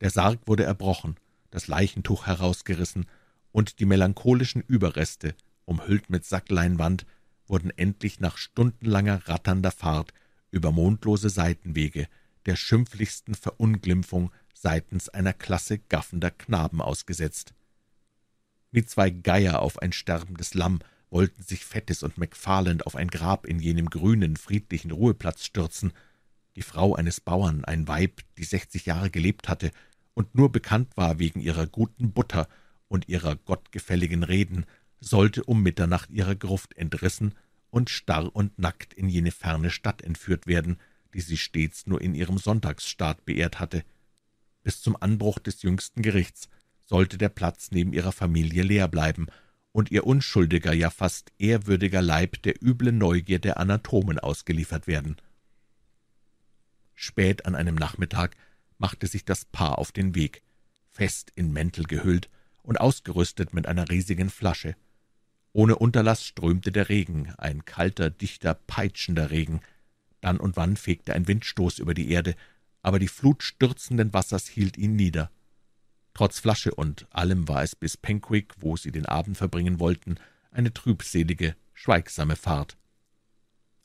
Der Sarg wurde erbrochen, das Leichentuch herausgerissen, und die melancholischen Überreste, umhüllt mit Sackleinwand, wurden endlich nach stundenlanger ratternder Fahrt über mondlose Seitenwege der schimpflichsten Verunglimpfung seitens einer Klasse gaffender Knaben ausgesetzt. Wie zwei Geier auf ein sterbendes Lamm wollten sich Fettes und McFarland auf ein Grab in jenem grünen, friedlichen Ruheplatz stürzen. Die Frau eines Bauern, ein Weib, die sechzig Jahre gelebt hatte und nur bekannt war wegen ihrer guten Butter und ihrer gottgefälligen Reden, sollte um Mitternacht ihrer Gruft entrissen und starr und nackt in jene ferne Stadt entführt werden, die sie stets nur in ihrem Sonntagsstaat beehrt hatte. Bis zum Anbruch des jüngsten Gerichts sollte der Platz neben ihrer Familie leer bleiben – und ihr unschuldiger, ja fast ehrwürdiger Leib der üblen Neugier der Anatomen ausgeliefert werden. Spät an einem Nachmittag machte sich das Paar auf den Weg, fest in Mäntel gehüllt und ausgerüstet mit einer riesigen Flasche. Ohne Unterlass strömte der Regen, ein kalter, dichter, peitschender Regen. Dann und wann fegte ein Windstoß über die Erde, aber die Flut stürzenden Wassers hielt ihn nieder. Trotz Flasche und allem war es bis Penquick, wo sie den Abend verbringen wollten, eine trübselige, schweigsame Fahrt.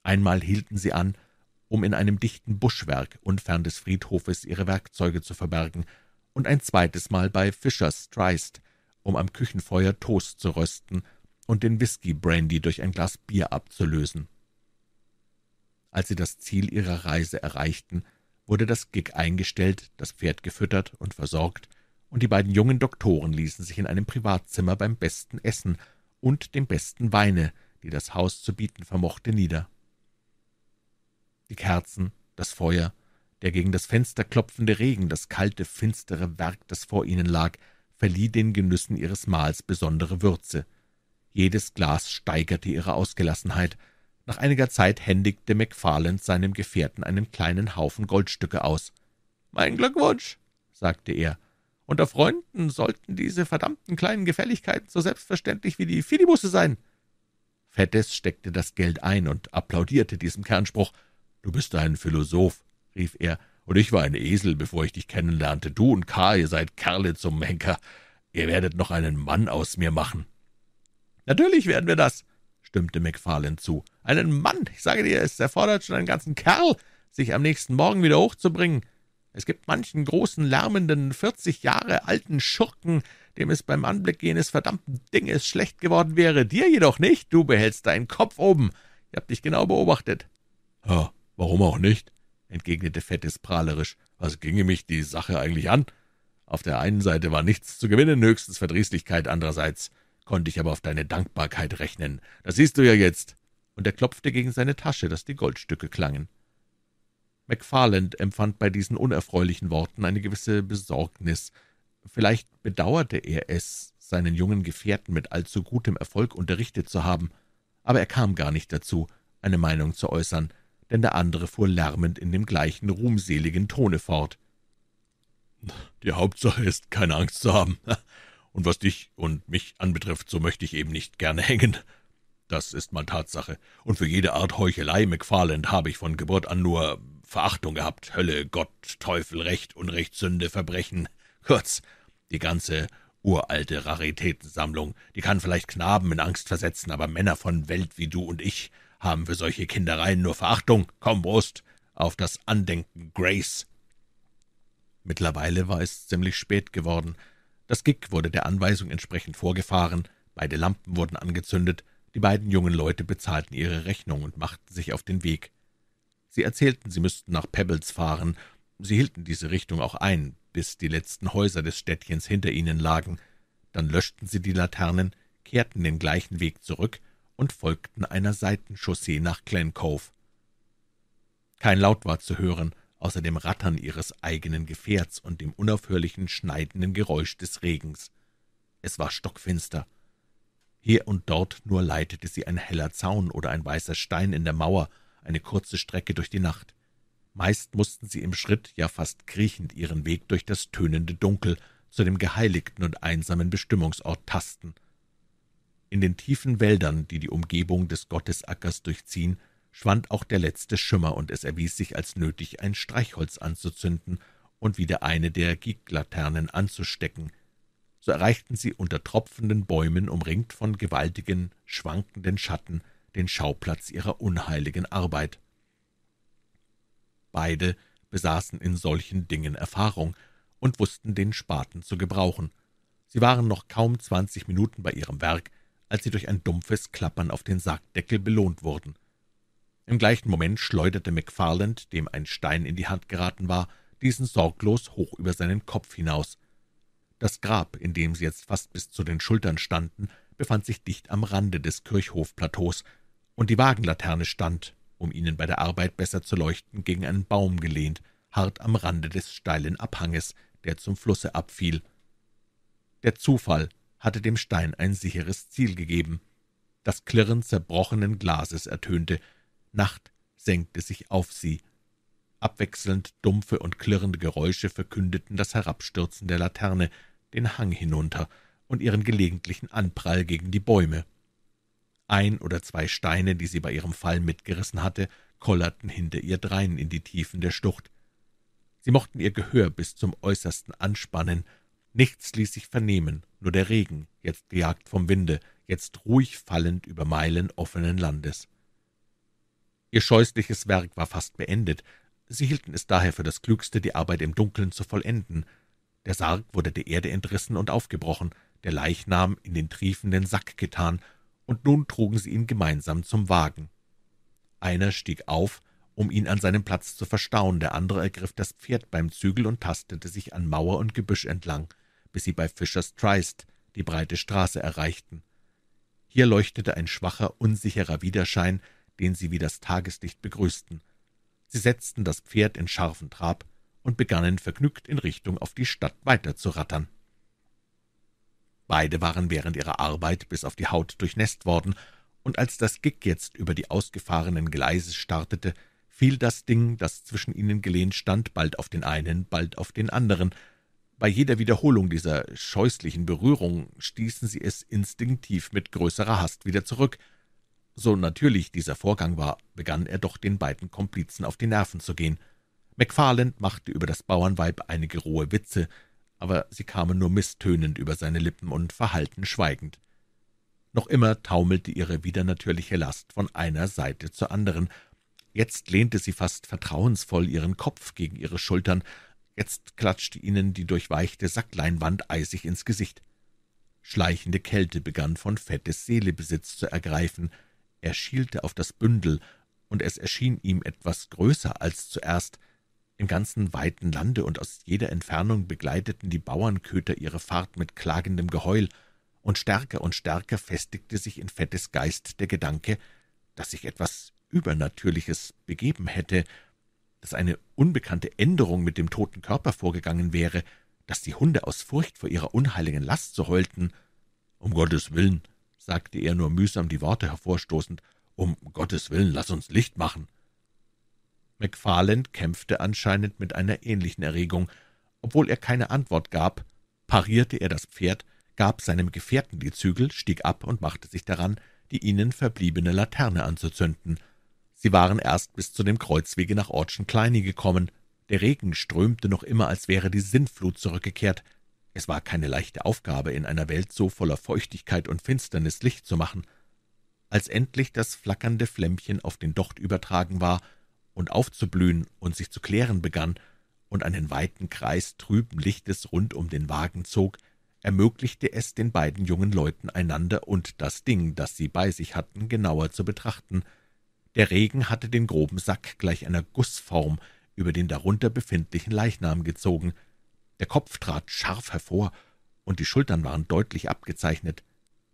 Einmal hielten sie an, um in einem dichten Buschwerk unfern des Friedhofes ihre Werkzeuge zu verbergen, und ein zweites Mal bei Fisher's Dreist, um am Küchenfeuer Toast zu rösten und den Whisky-Brandy durch ein Glas Bier abzulösen. Als sie das Ziel ihrer Reise erreichten, wurde das Gig eingestellt, das Pferd gefüttert und versorgt, und die beiden jungen Doktoren ließen sich in einem Privatzimmer beim besten Essen und dem besten Weine, die das Haus zu bieten vermochte, nieder. Die Kerzen, das Feuer, der gegen das Fenster klopfende Regen, das kalte, finstere Werk, das vor ihnen lag, verlieh den Genüssen ihres Mahls besondere Würze. Jedes Glas steigerte ihre Ausgelassenheit. Nach einiger Zeit händigte Macfarland seinem Gefährten einen kleinen Haufen Goldstücke aus. »Mein Glückwunsch«, sagte er, unter Freunden sollten diese verdammten kleinen Gefälligkeiten so selbstverständlich wie die Filibusse sein. Fettes steckte das Geld ein und applaudierte diesem Kernspruch. Du bist ein Philosoph, rief er, und ich war ein Esel, bevor ich dich kennenlernte. Du und K, ihr seid Kerle zum Henker. Ihr werdet noch einen Mann aus mir machen. Natürlich werden wir das, stimmte MacFarlane zu. Einen Mann, ich sage dir, es erfordert schon einen ganzen Kerl, sich am nächsten Morgen wieder hochzubringen. Es gibt manchen großen, lärmenden, vierzig Jahre alten Schurken, dem es beim Anblick jenes verdammten Dinges schlecht geworden wäre, dir jedoch nicht, du behältst deinen Kopf oben. Ich hab dich genau beobachtet. Ja, warum auch nicht? entgegnete Fettes prahlerisch. Was ginge mich die Sache eigentlich an? Auf der einen Seite war nichts zu gewinnen, höchstens Verdrießlichkeit, andererseits konnte ich aber auf deine Dankbarkeit rechnen. Das siehst du ja jetzt. Und er klopfte gegen seine Tasche, dass die Goldstücke klangen. Macfarland empfand bei diesen unerfreulichen Worten eine gewisse Besorgnis. Vielleicht bedauerte er es, seinen jungen Gefährten mit allzu gutem Erfolg unterrichtet zu haben, aber er kam gar nicht dazu, eine Meinung zu äußern, denn der andere fuhr lärmend in dem gleichen ruhmseligen Tone fort. »Die Hauptsache ist, keine Angst zu haben. Und was dich und mich anbetrifft, so möchte ich eben nicht gerne hängen. Das ist mal Tatsache. Und für jede Art Heuchelei, McFarland, habe ich von Geburt an nur Verachtung gehabt, Hölle, Gott, Teufel, Recht, Unrecht, Sünde, Verbrechen, kurz, die ganze uralte Raritätensammlung, die kann vielleicht Knaben in Angst versetzen, aber Männer von Welt wie du und ich haben für solche Kindereien nur Verachtung, komm, Brust, auf das Andenken, Grace. Mittlerweile war es ziemlich spät geworden. Das Gig wurde der Anweisung entsprechend vorgefahren, beide Lampen wurden angezündet, die beiden jungen Leute bezahlten ihre Rechnung und machten sich auf den Weg. Sie erzählten, sie müssten nach Pebbles fahren. Sie hielten diese Richtung auch ein, bis die letzten Häuser des Städtchens hinter ihnen lagen. Dann löschten sie die Laternen, kehrten den gleichen Weg zurück und folgten einer Seitenchaussee nach Glencove. Kein Laut war zu hören, außer dem Rattern ihres eigenen Gefährts und dem unaufhörlichen schneidenden Geräusch des Regens. Es war stockfinster. Hier und dort nur leitete sie ein heller Zaun oder ein weißer Stein in der Mauer, eine kurze Strecke durch die Nacht. Meist mussten sie im Schritt, ja fast kriechend, ihren Weg durch das tönende Dunkel zu dem geheiligten und einsamen Bestimmungsort tasten. In den tiefen Wäldern, die die Umgebung des Gottesackers durchziehen, schwand auch der letzte Schimmer, und es erwies sich als nötig, ein Streichholz anzuzünden und wieder eine der Giglaternen anzustecken. So erreichten sie unter tropfenden Bäumen, umringt von gewaltigen, schwankenden Schatten, den Schauplatz ihrer unheiligen Arbeit. Beide besaßen in solchen Dingen Erfahrung und wussten den Spaten zu gebrauchen. Sie waren noch kaum zwanzig Minuten bei ihrem Werk, als sie durch ein dumpfes Klappern auf den Sargdeckel belohnt wurden. Im gleichen Moment schleuderte McFarland, dem ein Stein in die Hand geraten war, diesen sorglos hoch über seinen Kopf hinaus. Das Grab, in dem sie jetzt fast bis zu den Schultern standen, befand sich dicht am Rande des Kirchhofplateaus, und die Wagenlaterne stand, um ihnen bei der Arbeit besser zu leuchten, gegen einen Baum gelehnt, hart am Rande des steilen Abhanges, der zum Flusse abfiel. Der Zufall hatte dem Stein ein sicheres Ziel gegeben. Das Klirren zerbrochenen Glases ertönte, Nacht senkte sich auf sie. Abwechselnd dumpfe und klirrende Geräusche verkündeten das Herabstürzen der Laterne, den Hang hinunter, und ihren gelegentlichen Anprall gegen die Bäume. Ein oder zwei Steine, die sie bei ihrem Fall mitgerissen hatte, kollerten hinter ihr drein in die Tiefen der Schlucht. Sie mochten ihr Gehör bis zum äußersten anspannen. Nichts ließ sich vernehmen, nur der Regen, jetzt gejagt vom Winde, jetzt ruhig fallend über Meilen offenen Landes. Ihr scheußliches Werk war fast beendet. Sie hielten es daher für das Klügste, die Arbeit im Dunkeln zu vollenden. Der Sarg wurde der Erde entrissen und aufgebrochen der Leichnam in den triefenden Sack getan, und nun trugen sie ihn gemeinsam zum Wagen. Einer stieg auf, um ihn an seinem Platz zu verstauen, der andere ergriff das Pferd beim Zügel und tastete sich an Mauer und Gebüsch entlang, bis sie bei Fischers Treist die breite Straße erreichten. Hier leuchtete ein schwacher, unsicherer Widerschein, den sie wie das Tageslicht begrüßten. Sie setzten das Pferd in scharfen Trab und begannen vergnügt in Richtung auf die Stadt weiterzurattern. Beide waren während ihrer Arbeit bis auf die Haut durchnässt worden, und als das Gick jetzt über die ausgefahrenen Gleise startete, fiel das Ding, das zwischen ihnen gelehnt stand, bald auf den einen, bald auf den anderen. Bei jeder Wiederholung dieser scheußlichen Berührung stießen sie es instinktiv mit größerer Hast wieder zurück. So natürlich dieser Vorgang war, begann er doch den beiden Komplizen auf die Nerven zu gehen. McFarland machte über das Bauernweib einige rohe Witze, aber sie kamen nur misstönend über seine Lippen und verhallten schweigend. Noch immer taumelte ihre widernatürliche Last von einer Seite zur anderen. Jetzt lehnte sie fast vertrauensvoll ihren Kopf gegen ihre Schultern, jetzt klatschte ihnen die durchweichte Sackleinwand eisig ins Gesicht. Schleichende Kälte begann von Fettes Seelebesitz zu ergreifen. Er schielte auf das Bündel, und es erschien ihm etwas größer als zuerst, im ganzen weiten Lande und aus jeder Entfernung begleiteten die Bauernköter ihre Fahrt mit klagendem Geheul, und stärker und stärker festigte sich in Fettes Geist der Gedanke, dass sich etwas Übernatürliches begeben hätte, dass eine unbekannte Änderung mit dem toten Körper vorgegangen wäre, dass die Hunde aus Furcht vor ihrer unheiligen Last so heulten. »Um Gottes Willen«, sagte er nur mühsam die Worte hervorstoßend, »um Gottes Willen, lass uns Licht machen.« McFarland kämpfte anscheinend mit einer ähnlichen Erregung. Obwohl er keine Antwort gab, parierte er das Pferd, gab seinem Gefährten die Zügel, stieg ab und machte sich daran, die ihnen verbliebene Laterne anzuzünden. Sie waren erst bis zu dem Kreuzwege nach Ortschen Kleine gekommen. Der Regen strömte noch immer, als wäre die Sinnflut zurückgekehrt. Es war keine leichte Aufgabe, in einer Welt so voller Feuchtigkeit und Finsternis Licht zu machen. Als endlich das flackernde Flämmchen auf den Docht übertragen war und aufzublühen und sich zu klären begann und einen weiten Kreis trüben Lichtes rund um den Wagen zog, ermöglichte es den beiden jungen Leuten einander und das Ding, das sie bei sich hatten, genauer zu betrachten. Der Regen hatte den groben Sack gleich einer Gussform über den darunter befindlichen Leichnam gezogen. Der Kopf trat scharf hervor, und die Schultern waren deutlich abgezeichnet.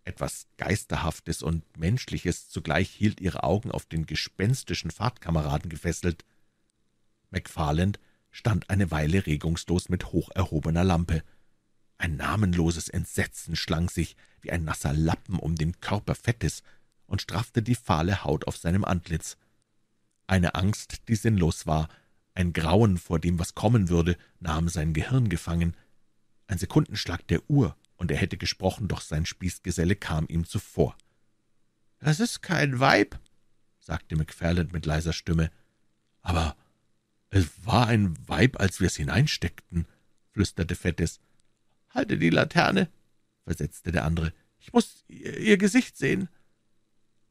Etwas Geisterhaftes und Menschliches zugleich hielt ihre Augen auf den gespenstischen Fahrtkameraden gefesselt. Macfarland stand eine Weile regungslos mit hoch erhobener Lampe. Ein namenloses Entsetzen schlang sich wie ein nasser Lappen um den Körper Fettes und straffte die fahle Haut auf seinem Antlitz. Eine Angst, die sinnlos war, ein Grauen vor dem, was kommen würde, nahm sein Gehirn gefangen. Ein Sekundenschlag der Uhr und er hätte gesprochen, doch sein Spießgeselle kam ihm zuvor. »Das ist kein Weib«, sagte McFarland mit leiser Stimme. »Aber es war ein Weib, als wir es hineinsteckten«, flüsterte Fettes. »Halte die Laterne«, versetzte der andere. »Ich muss ihr, ihr Gesicht sehen.«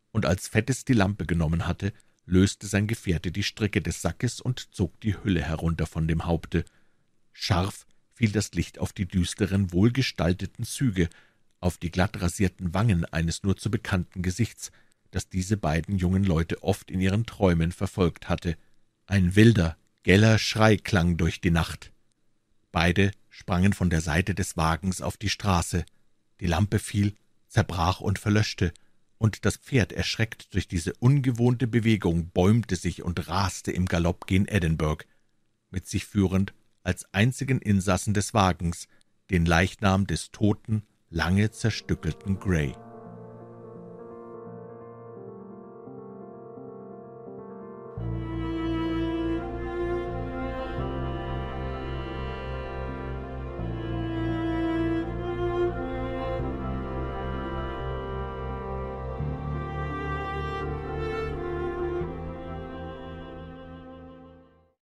Und als Fettes die Lampe genommen hatte, löste sein Gefährte die Stricke des Sackes und zog die Hülle herunter von dem Haupte. Scharf fiel das Licht auf die düsteren, wohlgestalteten Züge, auf die glatt rasierten Wangen eines nur zu bekannten Gesichts, das diese beiden jungen Leute oft in ihren Träumen verfolgt hatte. Ein wilder, geller Schrei klang durch die Nacht. Beide sprangen von der Seite des Wagens auf die Straße. Die Lampe fiel, zerbrach und verlöschte, und das Pferd, erschreckt durch diese ungewohnte Bewegung, bäumte sich und raste im Galopp gen Edinburgh. Mit sich führend als einzigen Insassen des Wagens, den Leichnam des toten, lange zerstückelten Gray.